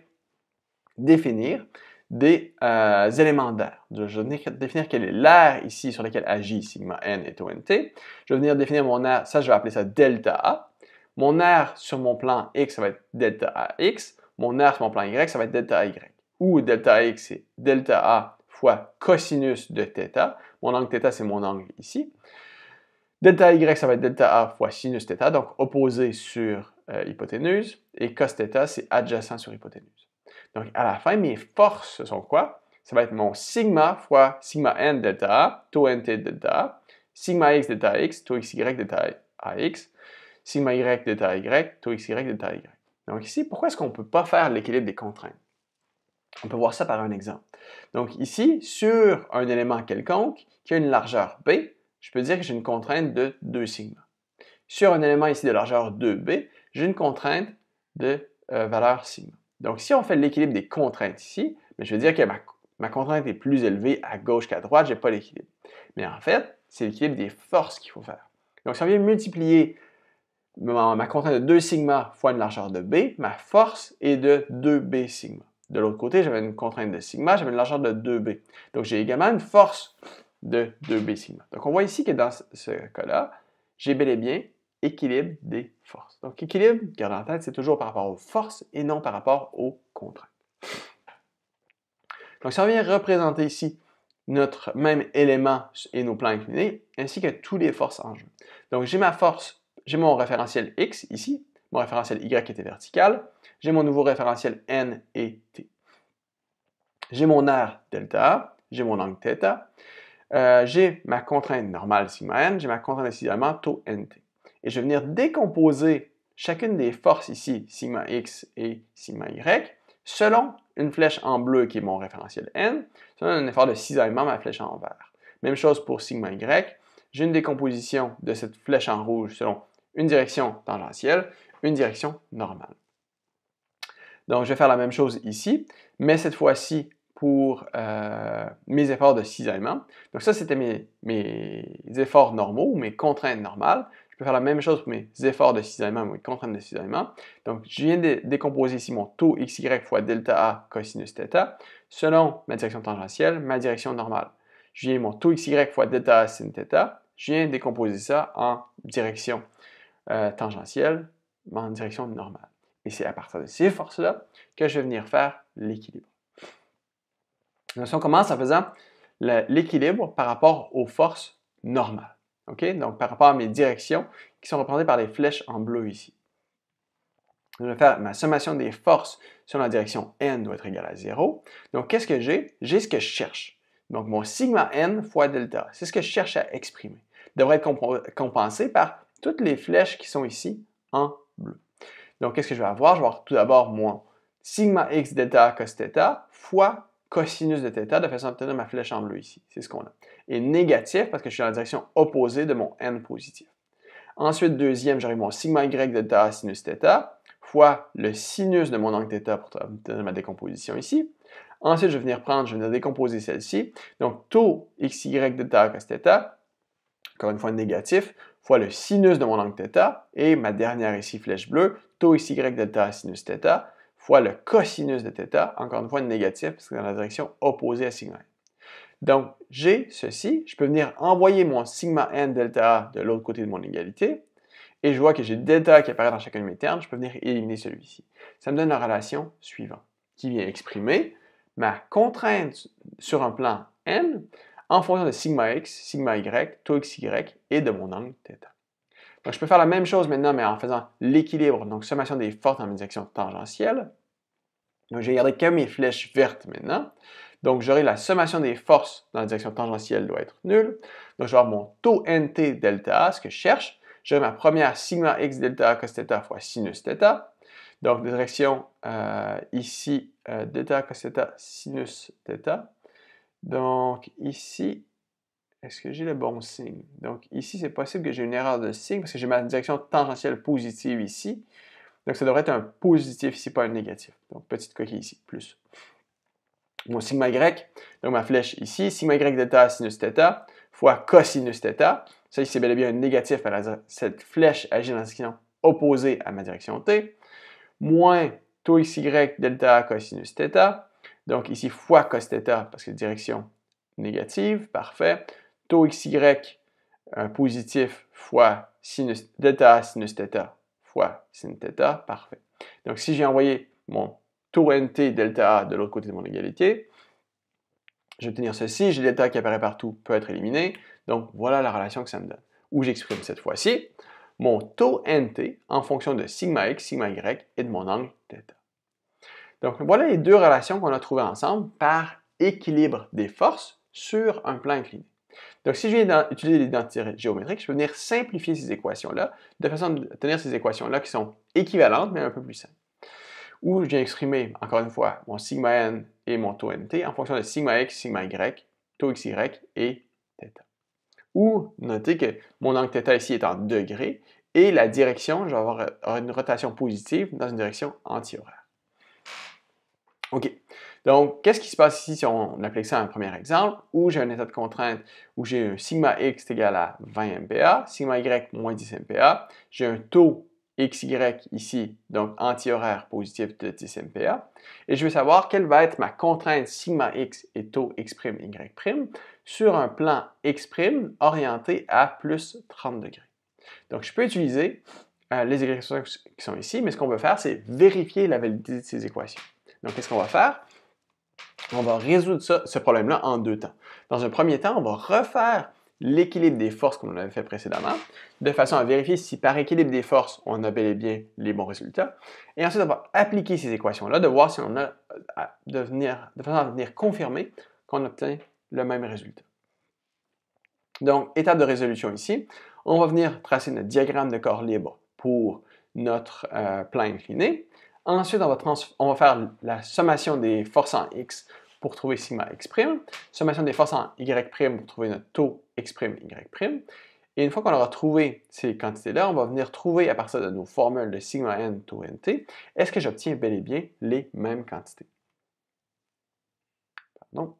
définir des euh, éléments d'air. Je vais venir définir quel est l'air ici sur lequel agit sigma n et tau nt. Je vais venir définir mon air, ça je vais appeler ça delta A. Mon air sur mon plan x, ça va être delta AX mon arc, mon plan Y, ça va être delta Y. Ou delta X, c'est delta A fois cosinus de θ. Mon angle θ, c'est mon angle ici. Delta y, ça va être delta a fois sinus θ, donc opposé sur euh, hypoténuse, et cos θ, c'est adjacent sur hypoténuse. Donc à la fin, mes forces sont quoi? Ça va être mon sigma fois sigma n delta a, taux nt delta a, sigma x delta x, taux xy delta ax, sigma y delta y, to xy delta y. Donc ici, pourquoi est-ce qu'on ne peut pas faire l'équilibre des contraintes? On peut voir ça par un exemple. Donc ici, sur un élément quelconque qui a une largeur B, je peux dire que j'ai une contrainte de 2 sigma. Sur un élément ici de largeur 2B, j'ai une contrainte de euh, valeur sigma. Donc si on fait l'équilibre des contraintes ici, mais ben, je veux dire que ma, ma contrainte est plus élevée à gauche qu'à droite, je n'ai pas l'équilibre. Mais en fait, c'est l'équilibre des forces qu'il faut faire. Donc si on vient multiplier ma, contrainte de 2 sigma fois une largeur de B, ma force est de 2B sigma. De l'autre côté, j'avais une contrainte de sigma, j'avais une largeur de 2B. Donc j'ai également une force de 2B sigma. Donc on voit ici que dans ce cas-là, j'ai bel et bien équilibre des forces. Donc équilibre, gardez en tête, c'est toujours par rapport aux forces et non par rapport aux contraintes. Donc ça vient représenter ici notre même élément et nos plans inclinés, ainsi que toutes les forces en jeu. Donc j'ai ma force j'ai mon référentiel X ici, mon référentiel Y était vertical, j'ai mon nouveau référentiel N et T. J'ai mon R delta, j'ai mon angle θ, euh, j'ai ma contrainte normale sigma n, j'ai ma contrainte cisaillement taux nt. Et je vais venir décomposer chacune des forces ici, sigma x et sigma y, selon une flèche en bleu qui est mon référentiel n, selon un effort de cisaillement ma flèche en vert. Même chose pour sigma y, j'ai une décomposition de cette flèche en rouge selon une direction tangentielle, une direction normale. Donc, je vais faire la même chose ici, mais cette fois-ci pour euh, mes efforts de cisaillement. Donc ça, c'était mes, efforts normaux, mes contraintes normales. Je peux faire la même chose pour mes efforts de cisaillement, mes contraintes de cisaillement. Donc, je viens de décomposer ici mon taux xy fois delta a cosinus θ selon ma direction tangentielle, ma direction normale. Je viens mon taux xy fois delta a sin theta, je viens décomposer ça en direction euh, tangentielle en direction normale. Et c'est à partir de ces forces-là que je vais venir faire l'équilibre. Donc, si on commence en faisant l'équilibre par rapport aux forces normales. ok Donc, par rapport à mes directions qui sont représentées par les flèches en bleu ici. Je vais faire ma sommation des forces sur la direction n doit être égale à 0. Donc, qu'est-ce que j'ai? J'ai ce que je cherche. Donc, mon sigma n fois delta, c'est ce que je cherche à exprimer. Il devrait être compensé par toutes les flèches qui sont ici en bleu. Donc, qu'est-ce que je vais avoir? Je vais avoir tout d'abord moins sigma x delta cos theta fois cosinus de theta, de façon à obtenir ma flèche en bleu ici. C'est ce qu'on a. Et négatif parce que je suis dans la direction opposée de mon n positif. Ensuite, deuxième, j'arrive mon sigma y delta sinus theta fois le sinus de mon angle theta pour obtenir ma décomposition ici. Ensuite, je vais venir prendre, je vais venir décomposer celle-ci. Donc, taux y delta cos theta, encore une fois négatif, fois le sinus de mon angle θ et ma dernière ici flèche bleue, taux ici, y delta sinus θ fois le cosinus de θ, encore une fois négatif parce que dans la direction opposée à sigma n. Donc j'ai ceci, je peux venir envoyer mon sigma n delta de l'autre côté de mon égalité et je vois que j'ai delta qui apparaît dans chacun de mes termes, je peux venir éliminer celui-ci. Ça me donne la relation suivante qui vient exprimer ma contrainte sur un plan n en fonction de sigma x, sigma y, taux xy et de mon angle θ. Donc, je peux faire la même chose maintenant, mais en faisant l'équilibre, donc sommation des forces dans mes direction tangentielle. Donc, vais garder que mes flèches vertes maintenant. Donc, j'aurai la sommation des forces dans la direction tangentielle doit être nulle. Donc, je vais avoir mon taux nt delta ce que je cherche. J'aurai ma première sigma x delta cos fois sinus theta. Donc, direction euh, ici, euh, delta cos θ sinus theta. Donc ici, est-ce que j'ai le bon signe? Donc ici, c'est possible que j'ai une erreur de signe parce que j'ai ma direction tangentielle positive ici. Donc ça devrait être un positif ici, pas un négatif. Donc petite coquille ici, plus. Mon sigma Y, donc ma flèche ici, sigma Y delta sinus theta fois cosinus theta. Ça ici, c'est bel et bien un négatif, à cette flèche agit dans la direction opposée à ma direction t, moins taux xy delta cosinus theta. Donc ici, fois cos parce que direction négative, parfait. Taux XY euh, positif fois sinus delta sinus fois sinθ, parfait. Donc si j'ai envoyé mon taux NT delta A de l'autre côté de mon égalité, je vais obtenir ceci, j'ai delta qui apparaît partout, peut être éliminé. Donc voilà la relation que ça me donne. Où j'exprime cette fois-ci mon taux NT en fonction de sigma x, sigma y et de mon angle θ. Donc voilà les deux relations qu'on a trouvées ensemble par équilibre des forces sur un plan incliné. Donc si je viens d'utiliser l'identité géométrique, je peux venir simplifier ces équations-là de façon à obtenir ces équations-là qui sont équivalentes mais un peu plus simples. Où je viens exprimer, encore une fois, mon sigma n et mon taux nt en fonction de sigma x, sigma y, taux xy et θ. Ou notez que mon angle θ ici est en degrés et la direction, je vais avoir une rotation positive dans une direction anti-horaire. OK. Donc, qu'est-ce qui se passe ici si on applique ça à un premier exemple où j'ai un état de contrainte où j'ai un sigma x égal à 20 MPa, sigma y moins 10 MPa, j'ai un taux XY ici, donc antihoraire positif de 10 MPa, et je veux savoir quelle va être ma contrainte sigma x et taux x'y' sur un plan x' orienté à plus 30 degrés. Donc, je peux utiliser euh, les équations qui sont ici, mais ce qu'on veut faire, c'est vérifier la validité de ces équations. Donc, qu'est-ce qu'on va faire? On va résoudre ce problème-là en deux temps. Dans un premier temps, on va refaire l'équilibre des forces comme on l'avait fait précédemment, de façon à vérifier si par équilibre des forces, on a bel et bien les bons résultats. Et ensuite, on va appliquer ces équations-là, de voir si on a, de, façon à venir confirmer qu'on obtient le même résultat. Donc, étape de résolution ici, on va venir tracer notre diagramme de corps libre pour notre euh, plan incliné. Ensuite, on va, faire la sommation des forces en X pour trouver sigma x', sommation des forces en y' pour trouver notre taux x' y'. Et une fois qu'on aura trouvé ces quantités-là, on va venir trouver à partir de nos formules de sigma n, taux nt, est-ce que j'obtiens bel et bien les mêmes quantités. Pardon.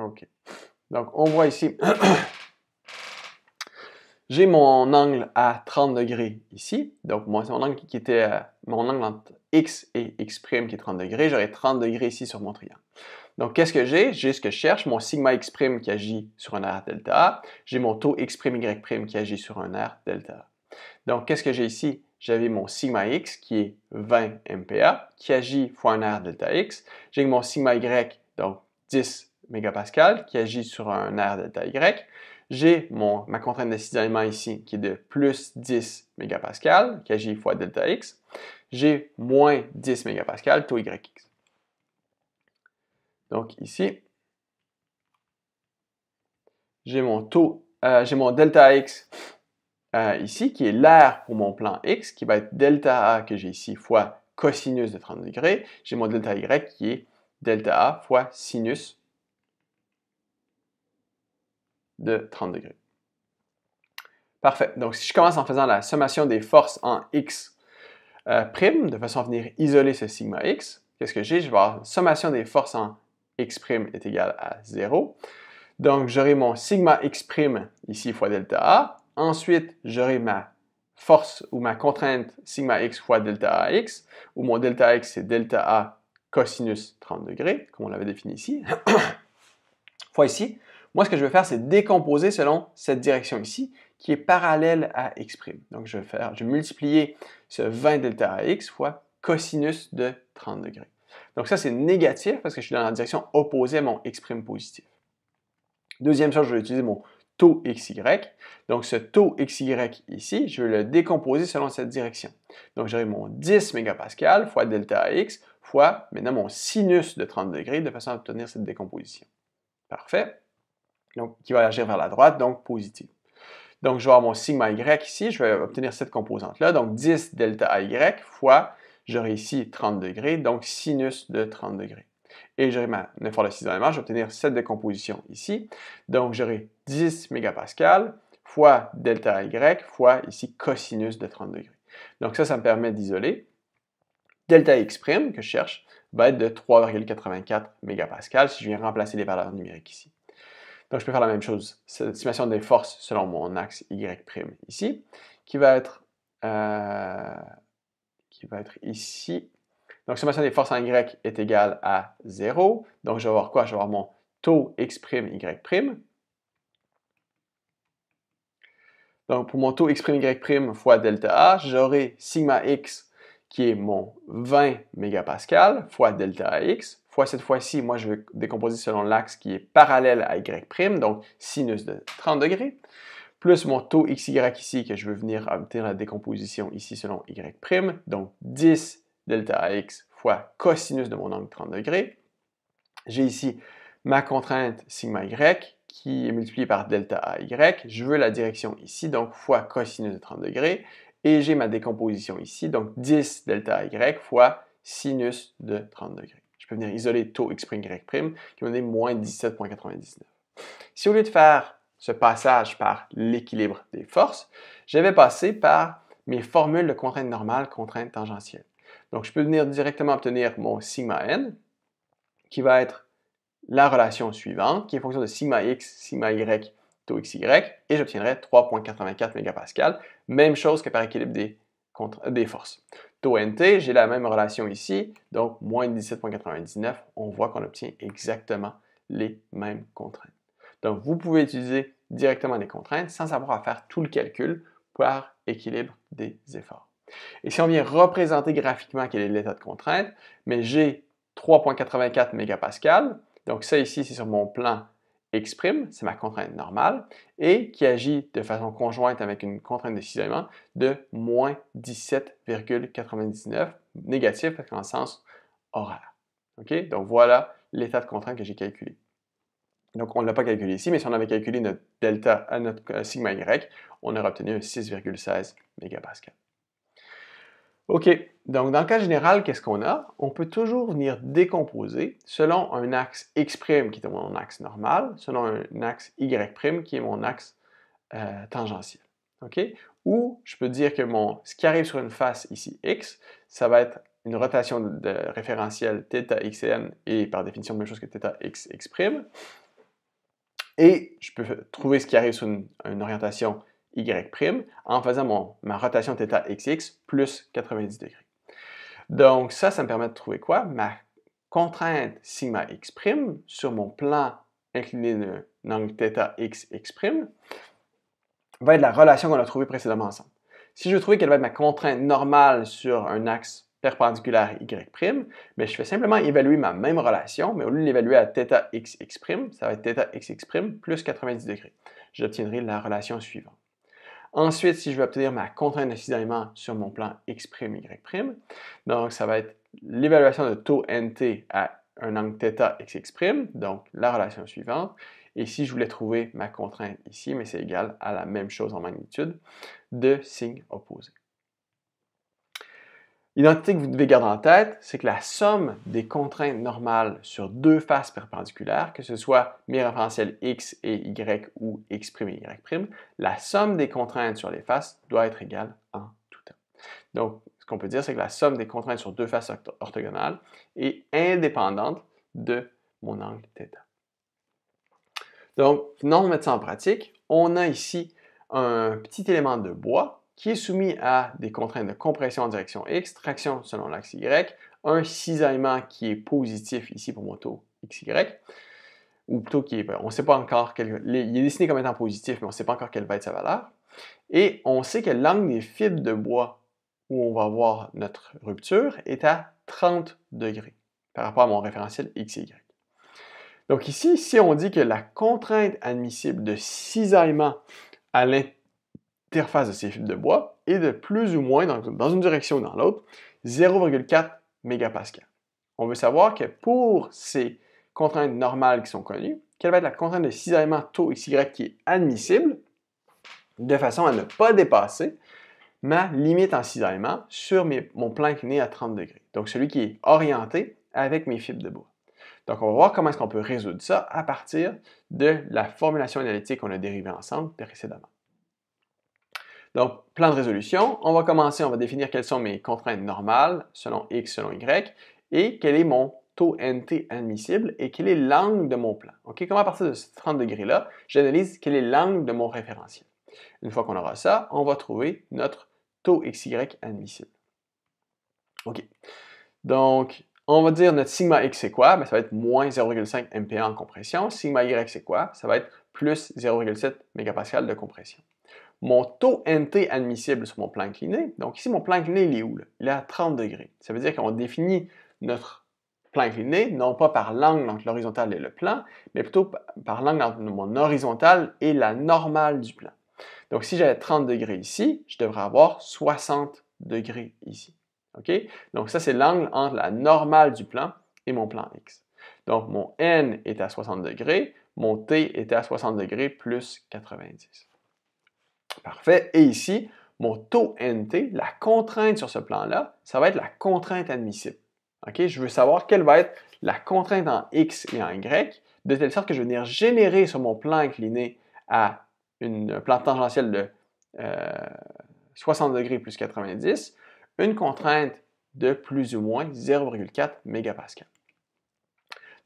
OK. Donc, on voit ici, *clears throat* j'ai mon angle à 30 degrés ici. Donc, moi, mon angle qui était, euh, mon angle entre x et x' qui est 30 degrés. J'aurai 30 degrés ici sur mon triangle. Donc, qu'est-ce que j'ai? J'ai ce que je cherche, mon sigma x' qui agit sur un R delta. J'ai mon taux x' y' qui agit sur un R delta. Donc, qu'est-ce que j'ai ici? J'avais mon sigma x qui est 20 MPa, qui agit fois un R delta x. J'ai mon sigma y, donc 10 MPa. Mégapascal qui agit sur un R delta Y. J'ai ma contrainte d'assidément ici qui est de plus 10 mégapascal qui agit fois delta X. J'ai moins 10 mégapascal, taux YX. Donc ici, j'ai mon taux, euh, j'ai mon delta X euh, ici, qui est l'air pour mon plan X, qui va être delta A que j'ai ici fois cosinus de 30 degrés. J'ai mon delta Y qui est delta A fois sinus de 30 degrés. Parfait. Donc, si je commence en faisant la sommation des forces en x euh, prime, de façon à venir isoler ce sigma x, qu'est-ce que j'ai? Je vais avoir sommation des forces en x prime est égale à 0. Donc, j'aurai mon sigma x prime ici fois delta A. Ensuite, j'aurai ma force ou ma contrainte sigma x fois delta a x où mon delta x c'est delta A cosinus 30 degrés, comme on l'avait défini ici, *coughs* fois ici, moi, ce que je vais faire, c'est décomposer selon cette direction ici, qui est parallèle à x'. Donc, je vais, faire, je vais multiplier ce 20 delta x fois cosinus de 30 degrés. Donc ça, c'est négatif parce que je suis dans la direction opposée à mon x' positif. Deuxième chose, je vais utiliser mon taux xy. Donc ce taux xy ici, je vais le décomposer selon cette direction. Donc j'aurai mon 10 mégapascal fois delta x fois maintenant mon sinus de 30 degrés de façon à obtenir cette décomposition. Parfait donc qui va agir vers la droite, donc positive. Donc, je vais avoir mon sigma y ici, je vais obtenir cette composante-là, donc 10 delta y fois, j'aurai ici 30 degrés, donc sinus de 30 degrés. Et j'aurai ma 9 fois le 6 image, je vais obtenir cette décomposition ici, donc j'aurai 10 mégapascal fois delta y fois ici cosinus de 30 degrés. Donc ça, ça me permet d'isoler. Delta x' que je cherche va être de 3,84 mégapascal si je viens remplacer les valeurs numériques ici. Donc, je peux faire la même chose. c'est l'estimation des forces selon mon axe Y' ici, qui va être, euh, qui va être ici. Donc, l'estimation des forces en Y est égale à 0. Donc, je vais avoir quoi? Je vais avoir mon taux X'Y'. Y'. Donc, pour mon taux X'Y' Y' fois delta A, j'aurai sigma X qui est mon 20 mégapascal fois delta x, fois cette fois-ci, moi je vais décomposer selon l'axe qui est parallèle à y', donc sinus de 30 degrés, plus mon taux xy ici que je veux venir obtenir la décomposition ici selon y', donc 10 delta x fois cosinus de mon angle 30 degrés. J'ai ici ma contrainte sigma y qui est multipliée par delta y. Je veux la direction ici, donc fois cosinus de 30 degrés. Et j'ai ma décomposition ici, donc 10 delta Y fois sinus de 30 degrés. Je peux venir isoler taux X' Y' prime qui va donner moins 17,99. Si au lieu de faire ce passage par l'équilibre des forces, j'avais passé par mes formules de contrainte normale, contrainte tangentielle. Donc, je peux venir directement obtenir mon sigma n, qui va être la relation suivante, qui est fonction de sigma x, sigma y taux XY et j'obtiendrai 3.84 MPa. Même chose que par équilibre des, forces. Taux NT, j'ai la même relation ici, donc moins 17.99, on voit qu'on obtient exactement les mêmes contraintes. Donc vous pouvez utiliser directement les contraintes sans avoir à faire tout le calcul par équilibre des efforts. Et si on vient représenter graphiquement quel est l'état de contrainte, mais j'ai 3.84 MPa, donc ça ici c'est sur mon plan exprime, c'est ma contrainte normale, et qui agit de façon conjointe avec une contrainte de cisaillement de moins 17,99, négatif en sens horaire. OK? Donc voilà l'état de contrainte que j'ai calculé. Donc on ne l'a pas calculé ici, mais si on avait calculé notre delta à notre euh, sigma y, on aurait obtenu un 6,16 mégapascal. OK, donc, dans le cas général, qu'est-ce qu'on a? On peut toujours venir décomposer selon un axe X' qui est mon axe normal, selon un axe Y' qui est mon axe euh, tangentiel. Ou je peux dire que mon, ce qui arrive sur une face ici, X, ça va être une rotation de référentiel θ, et par définition même chose que θxx'. Et je peux trouver ce qui arrive sur une, orientation y' en faisant ma rotation θxx plus 90 degrés. Donc ça, ça me permet de trouver quoi? Ma contrainte sigma x' sur mon plan incliné d'un angle θ x va être la relation qu'on a trouvée précédemment ensemble. Si je veux trouver quelle va être ma contrainte normale sur un axe perpendiculaire y', mais ben, je fais simplement évaluer ma même relation, mais au lieu de l'évaluer à θ x ça va être θ x plus 90 degrés. J'obtiendrai la relation suivante. Ensuite, si je veux obtenir ma contrainte décidément sur mon plan X'Y', donc ça va être l'évaluation de taux NT à un angle θ x', donc la relation suivante. Et si je voulais trouver ma contrainte ici, mais c'est égal à la même chose en magnitude, de signes opposés. L'identité que vous devez garder en tête, c'est que la somme des contraintes normales sur deux faces perpendiculaires, que ce soit mes référentiels x et y ou x' et y', la somme des contraintes sur les faces doit être égale en tout temps. Donc, ce qu'on peut dire, c'est que la somme des contraintes sur deux faces orthogonales est indépendante de mon angle θ. Donc, non, on mettre ça en pratique. On a ici un petit élément de bois qui est soumis à des contraintes de compression en direction X, traction selon l'axe Y, un cisaillement qui est positif ici pour mon taux XY, ou plutôt qui est, ben, on ne sait pas encore, il est dessiné comme étant positif, mais on ne sait pas encore quelle va être sa valeur. Et on sait que l'angle des fibres de bois où on va voir notre rupture est à 30 degrés par rapport à mon référentiel XY. Donc ici, si on dit que la contrainte admissible de cisaillement à l'intérieur interface de ces fibres de bois est de plus ou moins, dans, une direction ou dans l'autre, 0,4 mégapascal. On veut savoir que pour ces contraintes normales qui sont connues, quelle va être la contrainte de cisaillement taux XY qui est admissible, de façon à ne pas dépasser ma limite en cisaillement sur mon plan incliné à 30 degrés. Donc celui qui est orienté avec mes fibres de bois. Donc on va voir comment est-ce qu'on peut résoudre ça à partir de la formulation analytique qu'on a dérivée ensemble précédemment. Donc, plan de résolution, on va commencer, on va définir quelles sont mes contraintes normales selon x, selon y, et quel est mon taux NT admissible et quel est l'angle de mon plan. Ok, Comment à partir de ce 30 degrés-là, j'analyse quel est l'angle de mon référentiel. Une fois qu'on aura ça, on va trouver notre taux XY admissible. OK. Donc, on va dire notre sigma X c'est quoi? Ben, ça va être moins 0,5 MPa en compression. Sigma Y c'est quoi? Ça va être plus 0,7 MPa de compression mon taux NT admissible sur mon plan incliné. Donc ici, mon plan incliné, il est où? Il est à 30 degrés. Ça veut dire qu'on définit notre plan incliné, non pas par l'angle entre l'horizontal et le plan, mais plutôt par l'angle entre mon horizontal et la normale du plan. Donc si j'avais 30 degrés ici, je devrais avoir 60 degrés ici. OK? Donc ça, c'est l'angle entre la normale du plan et mon plan X. Donc mon N est à 60 degrés, mon T était à 60 degrés plus 90. Parfait. Et ici, mon taux NT, la contrainte sur ce plan-là, ça va être la contrainte admissible. Je veux savoir quelle va être la contrainte en X et en Y, de telle sorte que je vais venir générer sur mon plan incliné à une plan tangentiel de 60 euh, degrés plus 90, une contrainte de plus ou moins 0,4 MPa.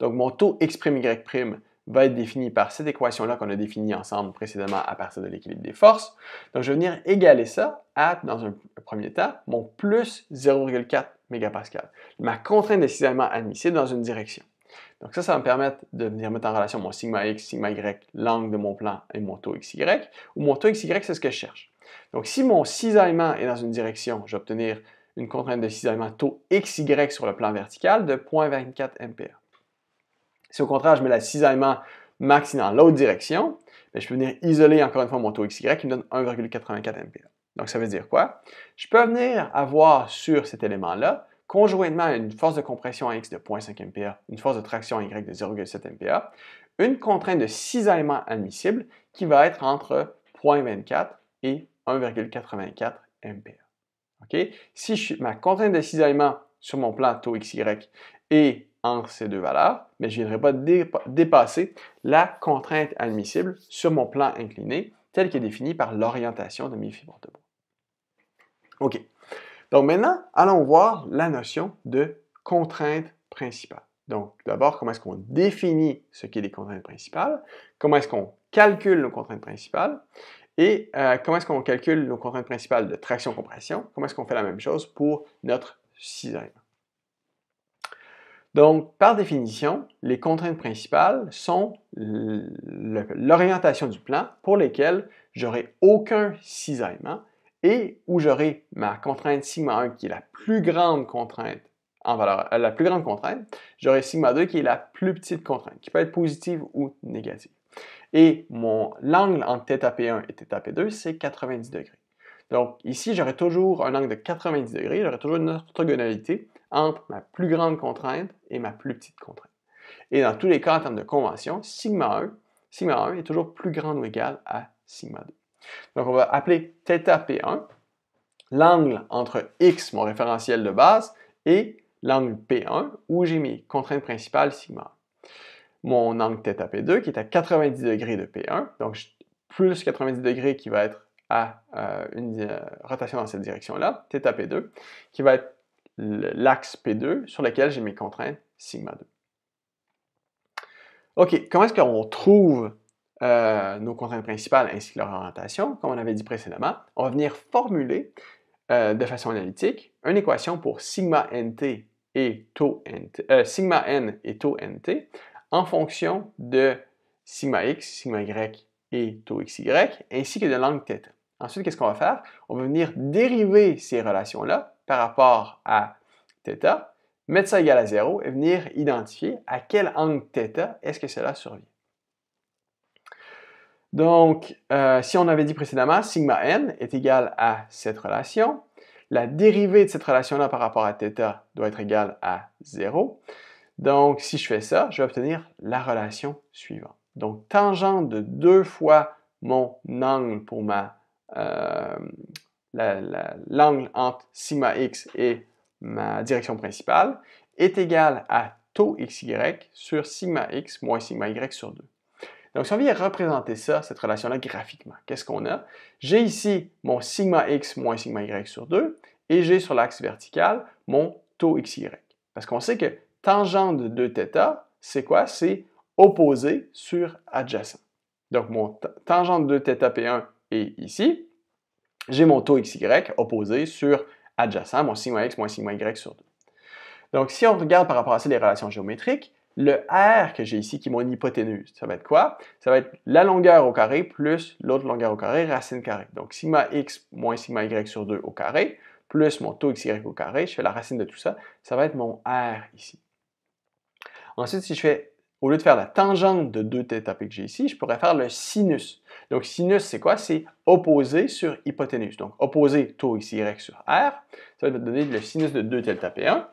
Donc mon taux X', Y', va être défini par cette équation-là qu'on a définie ensemble précédemment à partir de l'équilibre des forces. Donc, je vais venir égaler ça à, dans un premier temps, mon plus 0,4 MPa. Ma contrainte de cisaillement admissible dans une direction. Donc ça, ça va me permettre de venir mettre en relation mon sigma x, sigma y, l'angle de mon plan et mon taux xy, où mon taux xy, c'est ce que je cherche. Donc si mon cisaillement est dans une direction, je vais obtenir une contrainte de cisaillement taux xy sur le plan vertical de 0.24 MPa. Si au contraire, je mets la cisaillement max dans l'autre direction, ben, je peux venir isoler encore une fois mon taux XY qui me donne 1,84 MPa. Donc, ça veut dire quoi? Je peux venir avoir sur cet élément-là, conjointement une force de compression à X de 0,5 MPa, une force de traction Y de 0,7 MPa, une contrainte de cisaillement admissible qui va être entre 0,24 et 1,84 MPa. Si ma contrainte de cisaillement sur mon plan taux XY est entre ces deux valeurs, mais je ne viendrai pas dépasser la contrainte admissible sur mon plan incliné, tel qu'il est défini par l'orientation de mes fibres de bois. OK. Donc maintenant, allons voir la notion de contrainte principale. Donc d'abord, comment est-ce qu'on définit ce qu'est les contraintes principales, comment est-ce qu'on calcule nos contraintes principales, et euh, comment est-ce qu'on calcule nos contraintes principales de traction-compression, comment est-ce qu'on fait la même chose pour notre cisaillement. Donc, par définition, les contraintes principales sont l'orientation du plan pour lesquelles j'aurai aucun cisaillement et où j'aurai ma contrainte sigma 1 qui est la plus grande contrainte en valeur, euh, la plus grande contrainte, j'aurai sigma 2 qui est la plus petite contrainte, qui peut être positive ou négative. Et mon l'angle entre θ 1 et θ 2 c'est 90 degrés. Donc ici, j'aurai toujours un angle de 90 degrés, j'aurai toujours une orthogonalité entre ma plus grande contrainte et ma plus petite contrainte. Et dans tous les cas, en termes de convention, sigma 1, est toujours plus grande ou égal à sigma 2. Donc, on va appeler θ P1 l'angle entre X, mon référentiel de base, et l'angle P1, où j'ai mes contraintes principales sigma 1. Mon angle θ P2, qui est à 90 degrés de P1, donc plus 90 degrés qui va être à euh, une euh, rotation dans cette direction-là, θ P2, qui va être l'axe P2 sur lequel j'ai mes contraintes sigma 2. OK, comment est-ce qu'on trouve euh, nos contraintes principales ainsi que leur orientation? Comme on avait dit précédemment, on va venir formuler euh, de façon analytique une équation pour sigma nt et euh, sigma n et taux nt en fonction de sigma x, sigma y et taux xy, ainsi que de l'angle θ. Ensuite, qu'est-ce qu'on va faire? On va venir dériver ces relations-là par rapport à θ, mettre ça égal à 0 et venir identifier à quel angle θ est-ce que cela survient. Donc, euh, si on avait dit précédemment, sigma n est égal à cette relation. La dérivée de cette relation-là par rapport à θ doit être égale à 0. Donc, si je fais ça, je vais obtenir la relation suivante. Donc, tangente de deux fois mon angle pour ma, euh, l'angle entre sigma x et ma direction principale est égal à taux xy sur sigma x moins sigma y sur 2. Donc, si on vient représenter ça, cette relation-là, graphiquement, qu'est-ce qu'on a? J'ai ici mon sigma x moins sigma y sur 2 et j'ai sur l'axe vertical mon taux xy. Parce qu'on sait que tangente de 2 θ, c'est quoi? C'est opposé sur adjacent. Donc, mon tangente de 2 θ P1 est ici j'ai mon taux XY opposé sur adjacent, mon sigma X moins sigma Y sur 2. Donc, si on regarde par rapport à ça les relations géométriques, le R que j'ai ici, qui est mon hypoténuse, ça va être quoi? Ça va être la longueur au carré plus l'autre longueur au carré, racine carrée. Donc, sigma x moins sigma y sur 2 au carré, plus mon taux xy au carré, je fais la racine de tout ça, ça va être mon R ici. Ensuite, si je fais au lieu de faire la tangente de 2 θ que j'ai ici, je pourrais faire le sinus. Donc sinus, c'est quoi? C'est opposé sur hypoténuse. Donc opposé taux ici y sur R, ça va me donner le sinus de 2 θ P1.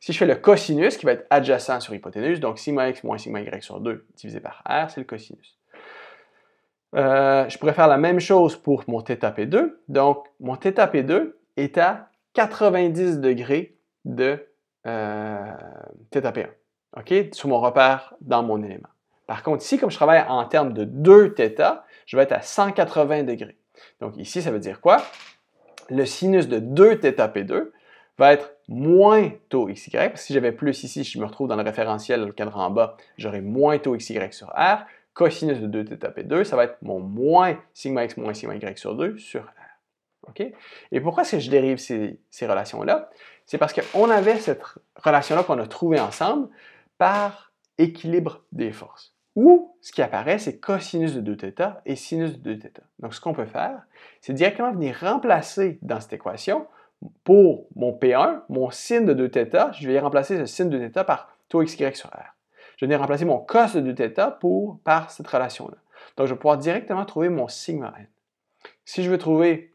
Si je fais le cosinus, qui va être adjacent sur hypoténuse, donc sigma x moins sigma y sur 2 divisé par R, c'est le cosinus. Euh, je pourrais faire la même chose pour mon θ P2. Donc, mon θ P2 est à 90 degrés de euh, 1 OK, sur mon repère dans mon élément. Par contre, ici, comme je travaille en termes de 2 θ, je vais être à 180 degrés. Donc ici, ça veut dire quoi? Le sinus de 2 θp2 va être moins taux xy. Si j'avais plus ici, je me retrouve dans le référentiel, dans le cadre en bas, j'aurais moins taux xy sur r. Cosinus de 2 θp2, ça va être mon moins sigma x moins sigma y sur 2 sur r. Et pourquoi est-ce que je dérive ces, ces relations-là? C'est parce qu'on avait cette relation-là qu'on a trouvée ensemble, par équilibre des forces. Ou ce qui apparaît, c'est cosinus de 2θ et sinus de 2θ. Donc ce qu'on peut faire, c'est directement venir remplacer dans cette équation, pour mon P1, mon sin de 2θ, je vais remplacer ce sin de 2θ par taux xy sur R. Je vais remplacer mon cos de 2θ pour, par cette relation-là. Donc je vais pouvoir directement trouver mon sigma n. Si je veux trouver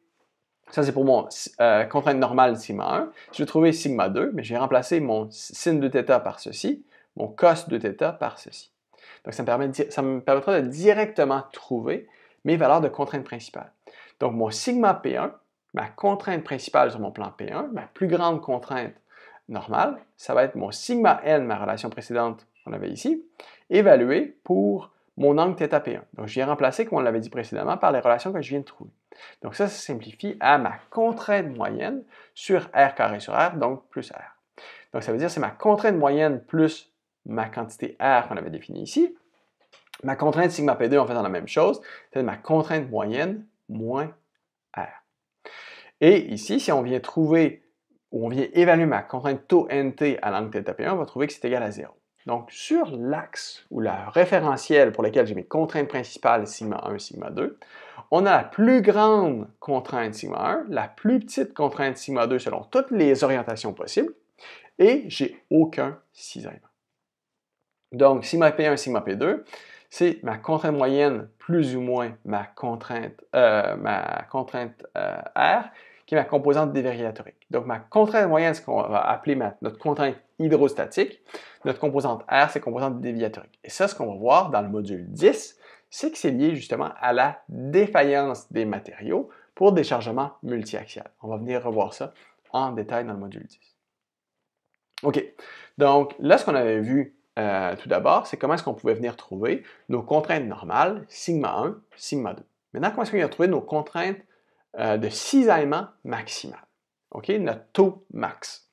ça, c'est pour mon euh, contrainte normale sigma 1. Je vais trouver sigma 2, mais j'ai remplacé mon sin de θ par ceci mon cos de θ par ceci. Donc, ça me, permet permettra de directement trouver mes valeurs de contrainte principale. Donc, mon sigma P1, ma contrainte principale sur mon plan P1, ma plus grande contrainte normale, ça va être mon sigma N, ma relation précédente qu'on avait ici, évaluée pour mon angle θ P1. Donc, je viens remplacer, comme on l'avait dit précédemment, par les relations que je viens de trouver. Donc, ça, ça simplifie à ma contrainte moyenne sur R carré sur R, donc plus R. Donc, ça veut dire que c'est ma contrainte moyenne plus ma quantité R qu'on avait définie ici. Ma contrainte sigma P2, en fait, dans la même chose, c'est ma contrainte moyenne moins R. Et ici, si on vient trouver ou on vient évaluer ma contrainte taux nt à l'angle θ P1, on va trouver que c'est égal à 0. Donc, sur l'axe ou la référentielle pour lequel j'ai mes contraintes principales sigma 1, sigma 2, on a la plus grande contrainte sigma 1, la plus petite contrainte sigma 2 selon toutes les orientations possibles, et j'ai aucun cisaillement. Donc, sigma P1, et sigma P2, c'est ma contrainte moyenne plus ou moins ma contrainte, euh, ma contrainte euh, R, qui est ma composante dévariatorique. Donc, ma contrainte moyenne, ce qu'on va appeler notre contrainte hydrostatique. Notre composante R, c'est composante déviatorique. Et ça, ce qu'on va voir dans le module 10, c'est que c'est lié justement à la défaillance des matériaux pour des chargements multiaxiales. On va venir revoir ça en détail dans le module 10. OK. Donc, là, ce qu'on avait vu euh, tout d'abord, c'est comment est-ce qu'on pouvait venir trouver nos contraintes normales, sigma 1, sigma 2. Maintenant, comment est-ce qu'on vient trouver nos contraintes euh, de cisaillement maximal? OK? Notre taux max.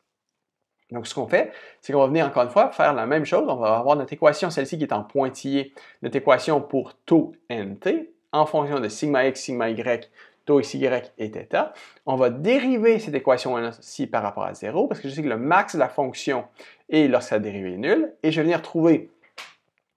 Donc, ce qu'on fait, c'est qu'on va venir encore une fois faire la même chose. On va avoir notre équation, celle-ci qui est en pointillé, notre équation pour taux nt, en fonction de sigma x, sigma y, taux y et θ. On va dériver cette équation-ci par rapport à 0, parce que je sais que le max de la fonction et lorsque la dérivée est nulle, et je vais venir trouver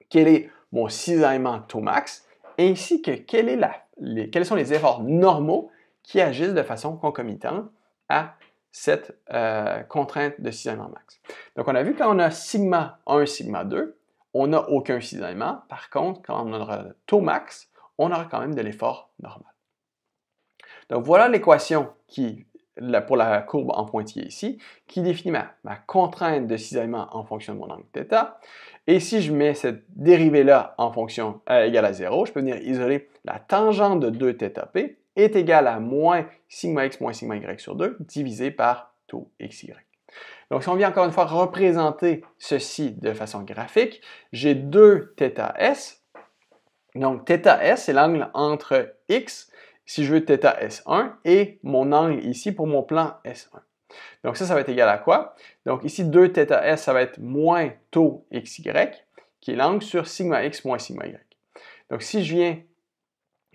quel est mon cisaillement taux max, ainsi que quels sont les efforts normaux qui agissent de façon concomitante à cette euh, contrainte de cisaillement max. Donc, on a vu quand on a sigma 1, sigma 2, on n'a aucun cisaillement. Par contre, quand on aura le taux max, on aura quand même de l'effort normal. Donc, voilà l'équation qui pour la courbe en pointillé ici, qui définit ma, contrainte de cisaillement en fonction de mon angle θ. Et si je mets cette dérivée-là en fonction euh, égale à 0, je peux venir isoler la tangente de 2θp est égale à moins sigma x moins sigma y sur 2 divisé par tout xy. Donc, si on vient encore une fois représenter ceci de façon graphique, j'ai 2 θs. Donc, θs, c'est l'angle entre x si je veux θ S1 et mon angle ici pour mon plan S1. Donc ça, ça va être égal à quoi? Donc ici, 2 S, ça va être moins taux xy, qui est l'angle sur sigma x moins sigma y. Donc si je viens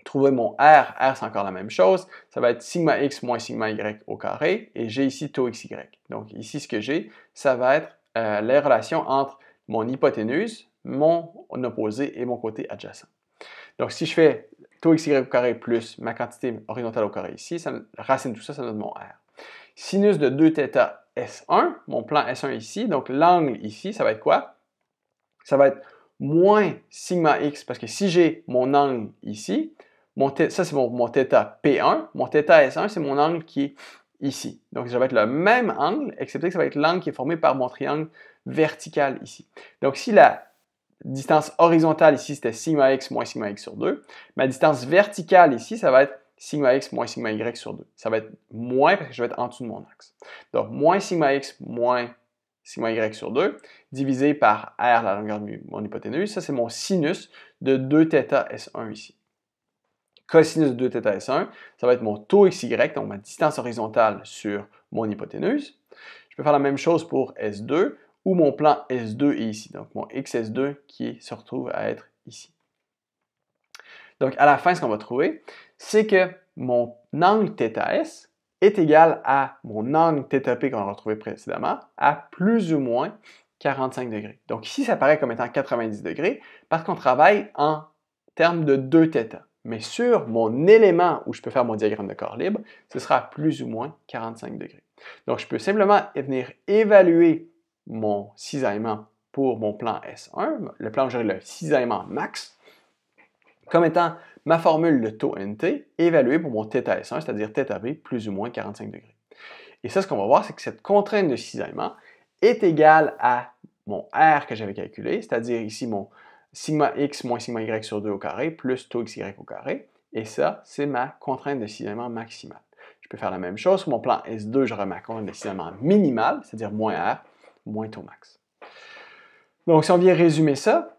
trouver mon r, r c'est encore la même chose, ça va être sigma x moins sigma y au carré, et j'ai ici taux xy. Donc ici, ce que j'ai, ça va être euh, les relations entre mon hypoténuse, mon opposé et mon côté adjacent. Donc si je fais taux xy carré plus ma quantité horizontale au carré ici, ça racine de tout ça, ça donne mon R. Sinus de 2θ S1, mon plan S1 ici, donc l'angle ici, ça va être quoi? Ça va être moins sigma x, parce que si j'ai mon angle ici, mon ça c'est mon, mon θ P1, mon θ S1 c'est mon angle qui est ici. Donc ça va être le même angle, excepté que ça va être l'angle qui est formé par mon triangle vertical ici. Donc si la distance horizontale ici, c'était sigma x moins sigma x sur 2. Ma distance verticale ici, ça va être sigma x moins sigma y sur 2. Ça va être moins parce que je vais être en dessous de mon axe. Donc, moins sigma x moins sigma y sur 2, divisé par r, la longueur de mon hypoténuse. Ça, c'est mon sinus de 2 θ S1 ici. Cosinus de 2 θ S1, ça va être mon taux xy, donc ma distance horizontale sur mon hypoténuse. Je peux faire la même chose pour S2 où mon plan S2 est ici. Donc, mon XS2 qui se retrouve à être ici. Donc, à la fin, ce qu'on va trouver, c'est que mon angle θS est égal à mon angle θP qu'on a retrouvé précédemment à plus ou moins 45 degrés. Donc ici, ça paraît comme étant 90 degrés parce qu'on travaille en termes de 2 θ. Mais sur mon élément où je peux faire mon diagramme de corps libre, ce sera à plus ou moins 45 degrés. Donc je peux simplement venir évaluer mon cisaillement pour mon plan S1, le plan où j'aurai le cisaillement max, comme étant ma formule de taux NT évaluée pour mon θ S1, c'est-à-dire θB plus ou moins 45 degrés. Et ça, ce qu'on va voir, c'est que cette contrainte de cisaillement est égale à mon R que j'avais calculé, c'est-à-dire ici mon sigma x moins sigma y sur 2 au carré plus taux xy au carré. Et ça, c'est ma contrainte de cisaillement maximale. Je peux faire la même chose. pour mon plan S2, j'aurai ma contrainte de cisaillement minimale, c'est-à-dire moins R, moins taux max. Donc, si on vient résumer ça,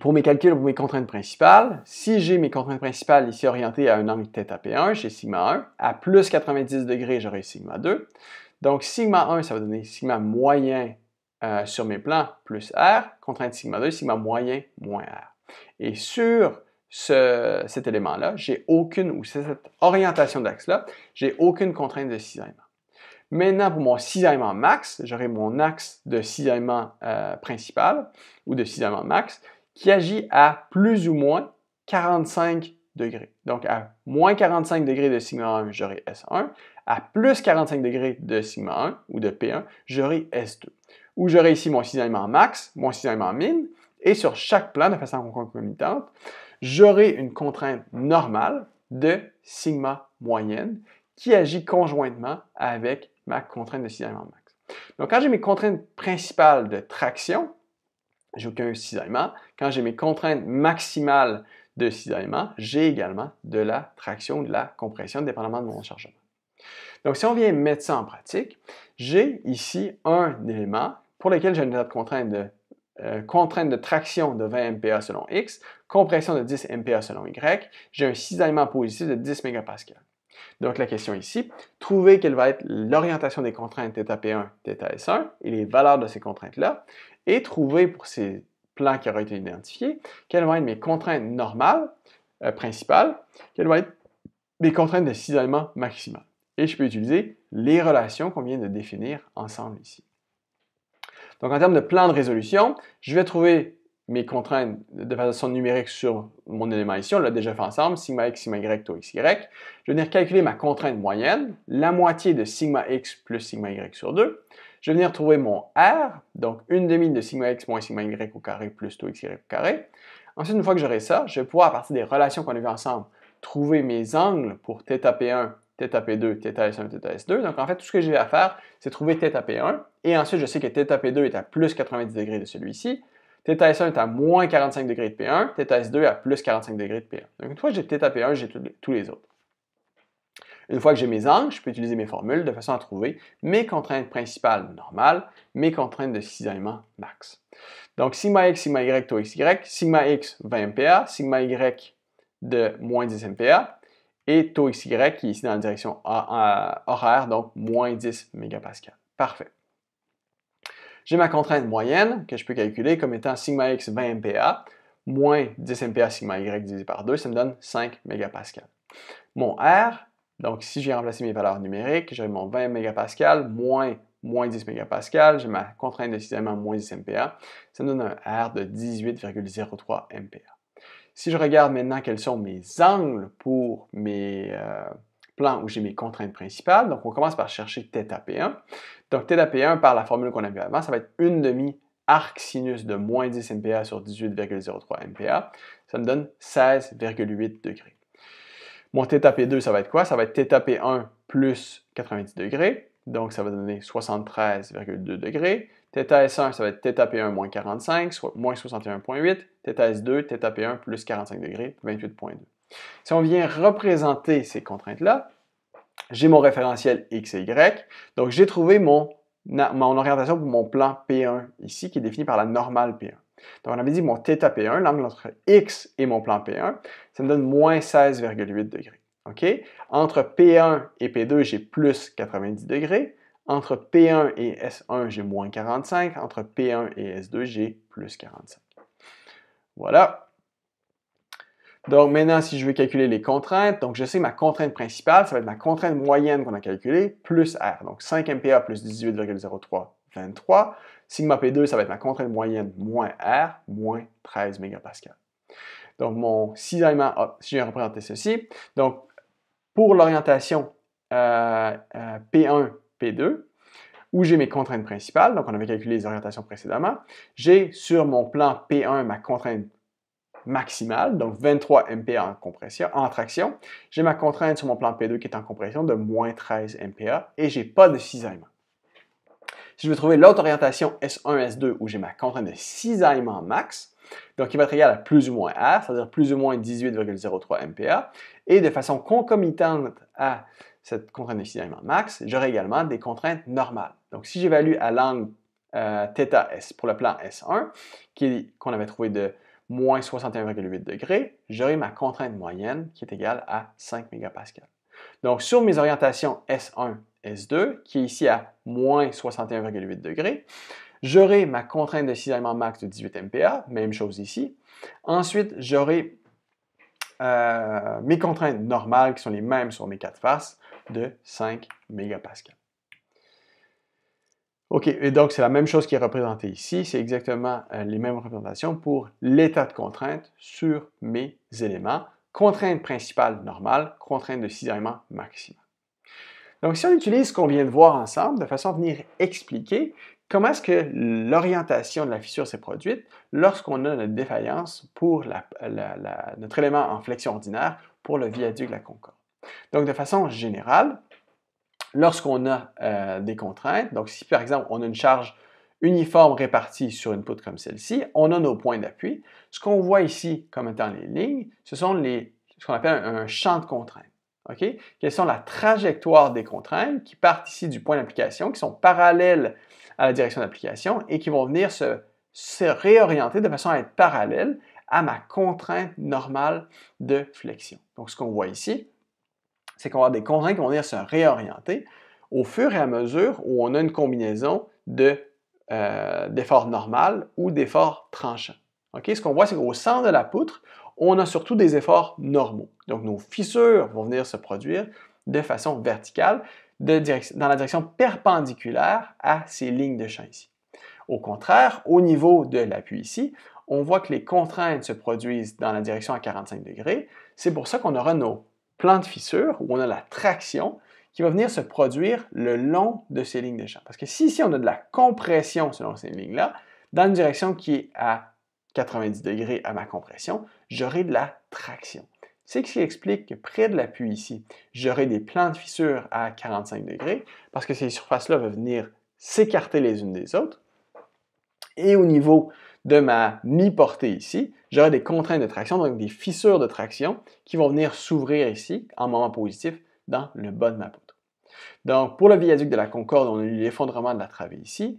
pour mes calculs, pour mes contraintes principales, si j'ai mes contraintes principales ici orientées à un angle θ P1, j'ai sigma 1. À plus 90 degrés, j'aurai sigma 2. Donc, sigma 1, ça va donner sigma moyen euh, sur mes plans plus R, contrainte sigma 2, sigma moyen moins R. Et sur cet élément-là, j'ai aucune, ou cette orientation d'axe-là, j'ai aucune contrainte de sigma. Maintenant, pour mon cisaillement max, j'aurai mon axe de cisaillement euh, principal ou de cisaillement max qui agit à plus ou moins 45 degrés. Donc, à moins 45 degrés de sigma 1, j'aurai S1. À plus 45 degrés de sigma 1 ou de P1, j'aurai S2. Ou j'aurai ici mon cisaillement max, mon cisaillement min, et sur chaque plan, de façon concomitante, j'aurai une contrainte normale de sigma moyenne qui agit conjointement avec ma contrainte de cisaillement max. Donc, quand j'ai mes contraintes principales de traction, j'ai aucun cisaillement. Quand j'ai mes contraintes maximales de cisaillement, j'ai également de la traction, de la compression, dépendamment de mon chargement. Donc, si on vient mettre ça en pratique, j'ai ici un élément pour lequel j'ai une contrainte de, euh, contrainte de traction de 20 MPa selon X, compression de 10 MPa selon Y, j'ai un cisaillement positif de 10 MPa. Donc la question ici, trouver quelle va être l'orientation des contraintes θP1, θS1 et les valeurs de ces contraintes-là, et trouver pour ces plans qui auraient été identifiés, quelles vont être mes contraintes normales, euh, principales, quelles vont être mes contraintes de cisaillement maximales. Et je peux utiliser les relations qu'on vient de définir ensemble ici. Donc en termes de plan de résolution, je vais trouver mes contraintes de façon numérique sur mon élément ici, on l'a déjà fait ensemble, sigma x, sigma y, taux y. Je vais venir calculer ma contrainte moyenne, la moitié de sigma x plus sigma y sur 2. Je vais venir trouver mon r, donc une demi de sigma x moins sigma y au carré plus taux y au carré. Ensuite, une fois que j'aurai ça, je vais pouvoir, à partir des relations qu'on a vues ensemble, trouver mes angles pour θ 1 θ 2 θ 1 θ 2 Donc en fait, tout ce que j'ai à faire, c'est trouver θ 1 et ensuite je sais que θ p2 est à plus 90 degrés de celui-ci s 1 est à moins 45 degrés de P1, s 2 à plus 45 degrés de P1. Donc une fois que j'ai Theta P1, j'ai tous les autres. Une fois que j'ai mes angles, je peux utiliser mes formules de façon à trouver mes contraintes principales normales, mes contraintes de cisaillement max. Donc sigma x, sigma y, taux xy, sigma x 20 MPa, sigma y de moins 10 MPa et taux xy qui est ici dans la direction horaire, donc moins 10 MPa. Parfait. J'ai ma contrainte moyenne que je peux calculer comme étant sigma x 20 MPa moins 10 MPa sigma y divisé par 2, ça me donne 5 MPa. Mon R, donc si j'ai remplacé mes valeurs numériques, j'ai mon 20 MPa moins moins 10 MPa, j'ai ma contrainte décidément moins 10 MPa, ça me donne un R de 18,03 MPa. Si je regarde maintenant quels sont mes angles pour mes, euh, plan où j'ai mes contraintes principales. Donc, on commence par chercher θp 1 Donc, θp 1 par la formule qu'on a vue avant, ça va être une demi arc sinus de moins 10 MPa sur 18,03 MPa. Ça me donne 16,8 degrés. Mon θp 2 ça va être quoi? Ça va être θp 1 plus 90 degrés. Donc, ça va donner 73,2 degrés. Theta 1 ça va être θP1 moins 45, soit moins 61,8. Theta 2 θp 1 plus 45 degrés, 28,2. Si on vient représenter ces contraintes-là, j'ai mon référentiel X et Y, donc j'ai trouvé mon, orientation pour mon plan P1 ici, qui est défini par la normale P1. Donc on avait dit mon θ P1, l'angle entre X et mon plan P1, ça me donne moins 16,8 degrés. Entre P1 et P2, j'ai plus 90 degrés. Entre P1 et S1, j'ai moins 45. Entre P1 et S2, j'ai plus 45. Voilà. Donc maintenant, si je veux calculer les contraintes, donc je sais que ma contrainte principale, ça va être ma contrainte moyenne qu'on a calculée, plus R. Donc 5 MPa plus 18,03, 23. Sigma P2, ça va être ma contrainte moyenne moins R, moins 13 MPa. Donc mon cisaillement, si oh, j'ai représenté ceci, donc pour l'orientation P1, euh, euh, P2, où j'ai mes contraintes principales, donc on avait calculé les orientations précédemment, j'ai sur mon plan P1 ma contrainte maximale, donc 23 MPa en, compression, en traction. J'ai ma contrainte sur mon plan P2 qui est en compression de moins 13 MPa et j'ai pas de cisaillement. Si je veux trouver l'autre orientation S1, S2 où j'ai ma contrainte de cisaillement max, donc il va être égal à plus ou moins R, c'est-à-dire plus ou moins 18,03 MPa. Et de façon concomitante à cette contrainte de cisaillement max, j'aurai également des contraintes normales. Donc si j'évalue à l'angle euh, S pour le plan S1, qu'on avait trouvé de moins 61,8 degrés, j'aurai ma contrainte moyenne qui est égale à 5 MPa. Donc, sur mes orientations S1, S2, qui est ici à moins 61,8 degrés, j'aurai ma contrainte de cisaillement max de 18 MPa, même chose ici. Ensuite, j'aurai euh, mes contraintes normales, qui sont les mêmes sur mes quatre faces, de 5 MPa. OK, et donc c'est la même chose qui est représentée ici, c'est exactement euh, les mêmes représentations pour l'état de contrainte sur mes éléments, contrainte principale normale, contrainte de cisaillement maximale. Donc si on utilise ce qu'on vient de voir ensemble, de façon à venir expliquer comment est-ce que l'orientation de la fissure s'est produite lorsqu'on a notre défaillance pour notre élément en flexion ordinaire pour le viaduc de la Concorde. Donc de façon générale, lorsqu'on a euh, des contraintes. Donc, si par exemple, on a une charge uniforme répartie sur une poutre comme celle-ci, on a nos points d'appui. Ce qu'on voit ici comme étant les lignes, ce sont ce qu'on appelle un champ de contraintes. Ok Quelles sont la trajectoire des contraintes qui partent ici du point d'application, qui sont parallèles à la direction d'application et qui vont venir se, se réorienter de façon à être parallèles à ma contrainte normale de flexion. Donc, ce qu'on voit ici, c'est qu'on va avoir des contraintes qui vont venir se réorienter au fur et à mesure où on a une combinaison de, euh, d'efforts normal ou d'efforts tranchants. Ce qu'on voit, c'est qu'au centre de la poutre, on a surtout des efforts normaux. Donc nos fissures vont venir se produire de façon verticale dans la direction perpendiculaire à ces lignes de champ ici. Au contraire, au niveau de l'appui ici, on voit que les contraintes se produisent dans la direction à 45 degrés. C'est pour ça qu'on aura nos plan de fissure, où on a la traction, qui va venir se produire le long de ces lignes de champ. Parce que si ici on a de la compression selon ces lignes-là, dans une direction qui est à 90 degrés à ma compression, j'aurai de la traction. C'est ce qui explique que près de l'appui ici, j'aurai des plans de fissures à 45 degrés parce que ces surfaces-là vont venir s'écarter les unes des autres. Et au niveau de ma mi-portée ici, j'aurai des contraintes de traction, donc des fissures de traction qui vont venir s'ouvrir ici en moment positif dans le bas de ma poutre. Donc pour le viaduc de la Concorde, on a eu l'effondrement de la travée ici.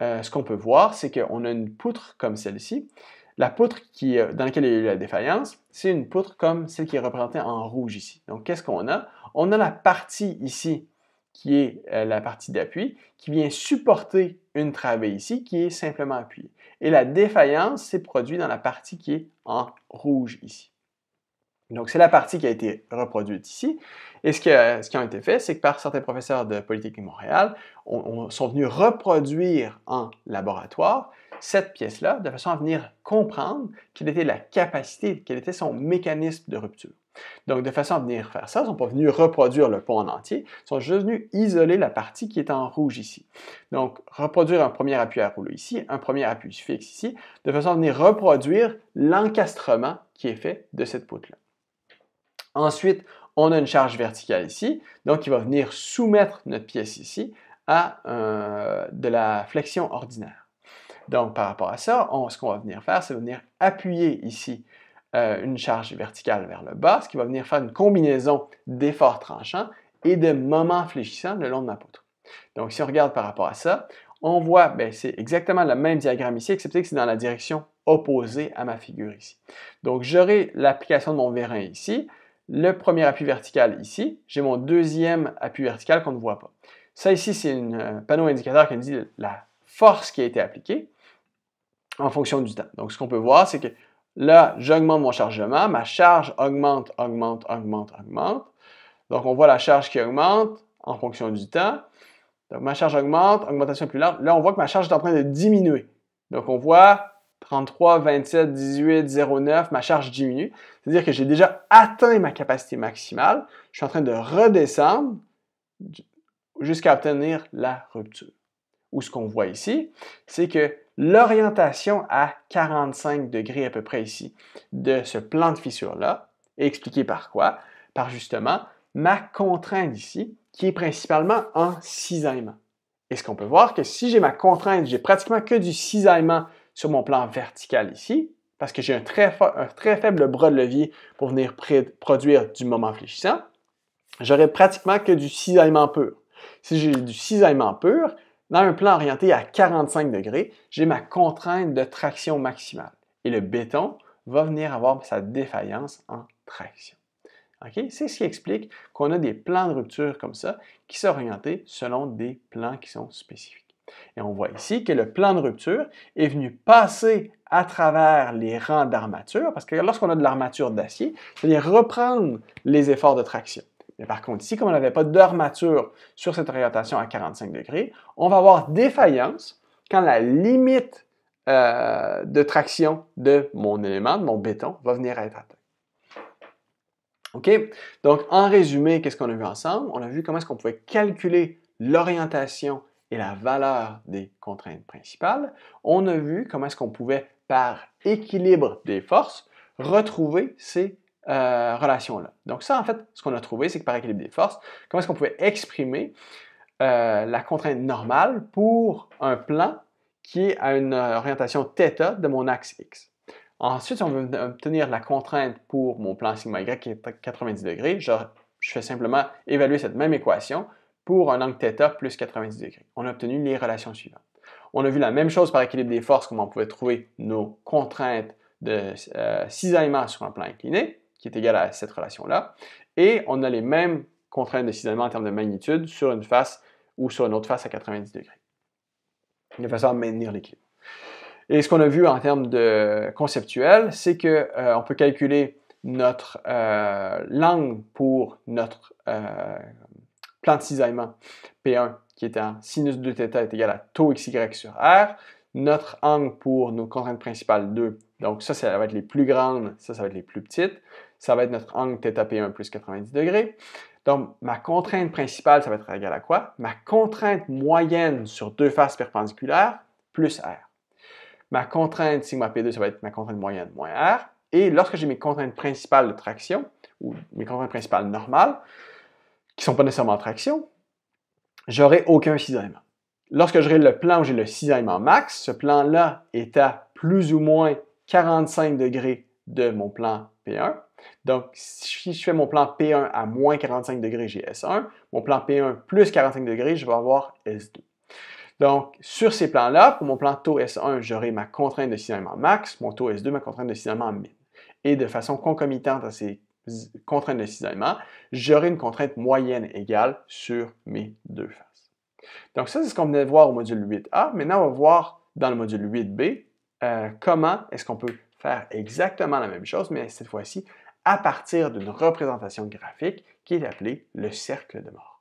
Euh, ce qu'on peut voir, c'est qu'on a une poutre comme celle-ci. La poutre euh, dans laquelle il y a eu la défaillance, c'est une poutre comme celle qui est représentée en rouge ici. Donc qu'est-ce qu'on a? On a la partie ici qui est euh, la partie d'appui, qui vient supporter une travée ici, qui est simplement appuyée. Et la défaillance s'est produite dans la partie qui est en rouge ici. Donc, c'est la partie qui a été reproduite ici. Et ce euh, qui, a, été fait, c'est que par certains professeurs de Polytechnique Montréal, on, sont venus reproduire en laboratoire cette pièce-là, de façon à venir comprendre quelle était la capacité, quel était son mécanisme de rupture. Donc, de façon à venir faire ça, ils ne sont pas venus reproduire le pont en entier, ils sont juste venus isoler la partie qui est en rouge ici. Donc, reproduire un premier appui à rouleau ici, un premier appui fixe ici, de façon à venir reproduire l'encastrement qui est fait de cette poutre-là. Ensuite, on a une charge verticale ici, donc qui va venir soumettre notre pièce ici à euh, de la flexion ordinaire. Donc, par rapport à ça, ce qu'on va venir faire, c'est venir appuyer ici euh, une charge verticale vers le bas, ce qui va venir faire une combinaison d'efforts tranchants et de moments fléchissants le long de ma poutre. Donc, si on regarde par rapport à ça, on voit, ben, c'est exactement le même diagramme ici, excepté que c'est dans la direction opposée à ma figure ici. Donc, j'aurai l'application de mon vérin ici, le premier appui vertical ici, j'ai mon deuxième appui vertical qu'on ne voit pas. Ça ici, c'est un euh, panneau indicateur qui me dit la force qui a été appliquée en fonction du temps. Donc, ce qu'on peut voir, c'est que Là, j'augmente mon chargement, ma charge augmente, augmente, augmente, augmente. Donc, on voit la charge qui augmente en fonction du temps. Donc, ma charge augmente, augmentation plus lente. Là, on voit que ma charge est en train de diminuer. Donc, on voit 33, 27, 18, 09, ma charge diminue. C'est-à-dire que j'ai déjà atteint ma capacité maximale. Je suis en train de redescendre jusqu'à obtenir la rupture. Ou ce qu'on voit ici, c'est que l'orientation à 45 degrés à peu près ici de ce plan de fissure-là, expliqué par quoi? Par justement ma contrainte ici, qui est principalement en cisaillement. est ce qu'on peut voir, que si j'ai ma contrainte, j'ai pratiquement que du cisaillement sur mon plan vertical ici, parce que j'ai un, un, très faible bras de levier pour venir produire du moment fléchissant, j'aurai pratiquement que du cisaillement pur. Si j'ai du cisaillement pur, dans un plan orienté à 45 degrés, j'ai ma contrainte de traction maximale et le béton va venir avoir sa défaillance en traction. C'est ce qui explique qu'on a des plans de rupture comme ça qui sont orientés selon des plans qui sont spécifiques. Et on voit ici que le plan de rupture est venu passer à travers les rangs d'armature, parce que lorsqu'on a de l'armature d'acier, ça vient reprendre les efforts de traction. Mais par contre, ici, comme on n'avait pas d'armature sur cette orientation à 45 degrés, on va avoir défaillance quand la limite euh, de traction de mon élément, de mon béton, va venir être atteinte. OK? Donc, en résumé, qu'est-ce qu'on a vu ensemble? On a vu comment est-ce qu'on pouvait calculer l'orientation et la valeur des contraintes principales. On a vu comment est-ce qu'on pouvait, par équilibre des forces, retrouver ces euh, relation-là. Donc ça, en fait, ce qu'on a trouvé, c'est que par équilibre des forces, comment est-ce qu'on pouvait exprimer euh, la contrainte normale pour un plan qui est à une orientation θ de mon axe X. Ensuite, si on veut obtenir la contrainte pour mon plan sigma y qui est à 90 degrés, je, fais simplement évaluer cette même équation pour un angle θ plus 90 degrés. On a obtenu les relations suivantes. On a vu la même chose par équilibre des forces, comment on pouvait trouver nos contraintes de euh, cisaillement sur un plan incliné qui est égal à cette relation-là. Et on a les mêmes contraintes cisaillement en termes de magnitude sur une face ou sur une autre face à 90 degrés, de façon à maintenir l'équilibre. Et ce qu'on a vu en termes de conceptuel, c'est qu'on euh, peut calculer notre euh, pour notre euh, plan de cisaillement P1 qui est un sinus de θ est égal à taux xy sur R, notre angle pour nos contraintes principales 2, donc ça, ça va être les plus grandes, ça, ça va être les plus petites ça va être notre angle θp 1 plus 90 degrés. Donc, ma contrainte principale, ça va être égale à quoi? Ma contrainte moyenne sur deux faces perpendiculaires plus R. Ma contrainte sigma P2, ça va être ma contrainte moyenne moins R. Et lorsque j'ai mes contraintes principales de traction, ou mes contraintes principales normales, qui ne sont pas nécessairement de traction, j'aurai aucun cisaillement. Lorsque j'aurai le plan où j'ai le cisaillement max, ce plan-là est à plus ou moins 45 degrés de mon plan P1. Donc, si je fais mon plan P1 à moins 45 degrés, j'ai S1. Mon plan P1 plus 45 degrés, je vais avoir S2. Donc, sur ces plans-là, pour mon plan taux S1, j'aurai ma contrainte de cisaillement max, mon taux S2, ma contrainte de cisaillement min. Et de façon concomitante à ces contraintes de cisaillement, j'aurai une contrainte moyenne égale sur mes deux faces. Donc ça, c'est ce qu'on venait de voir au module 8A. Maintenant, on va voir dans le module 8B euh, comment est-ce qu'on peut faire exactement la même chose, mais cette fois-ci à partir d'une représentation graphique qui est appelée le cercle de mort.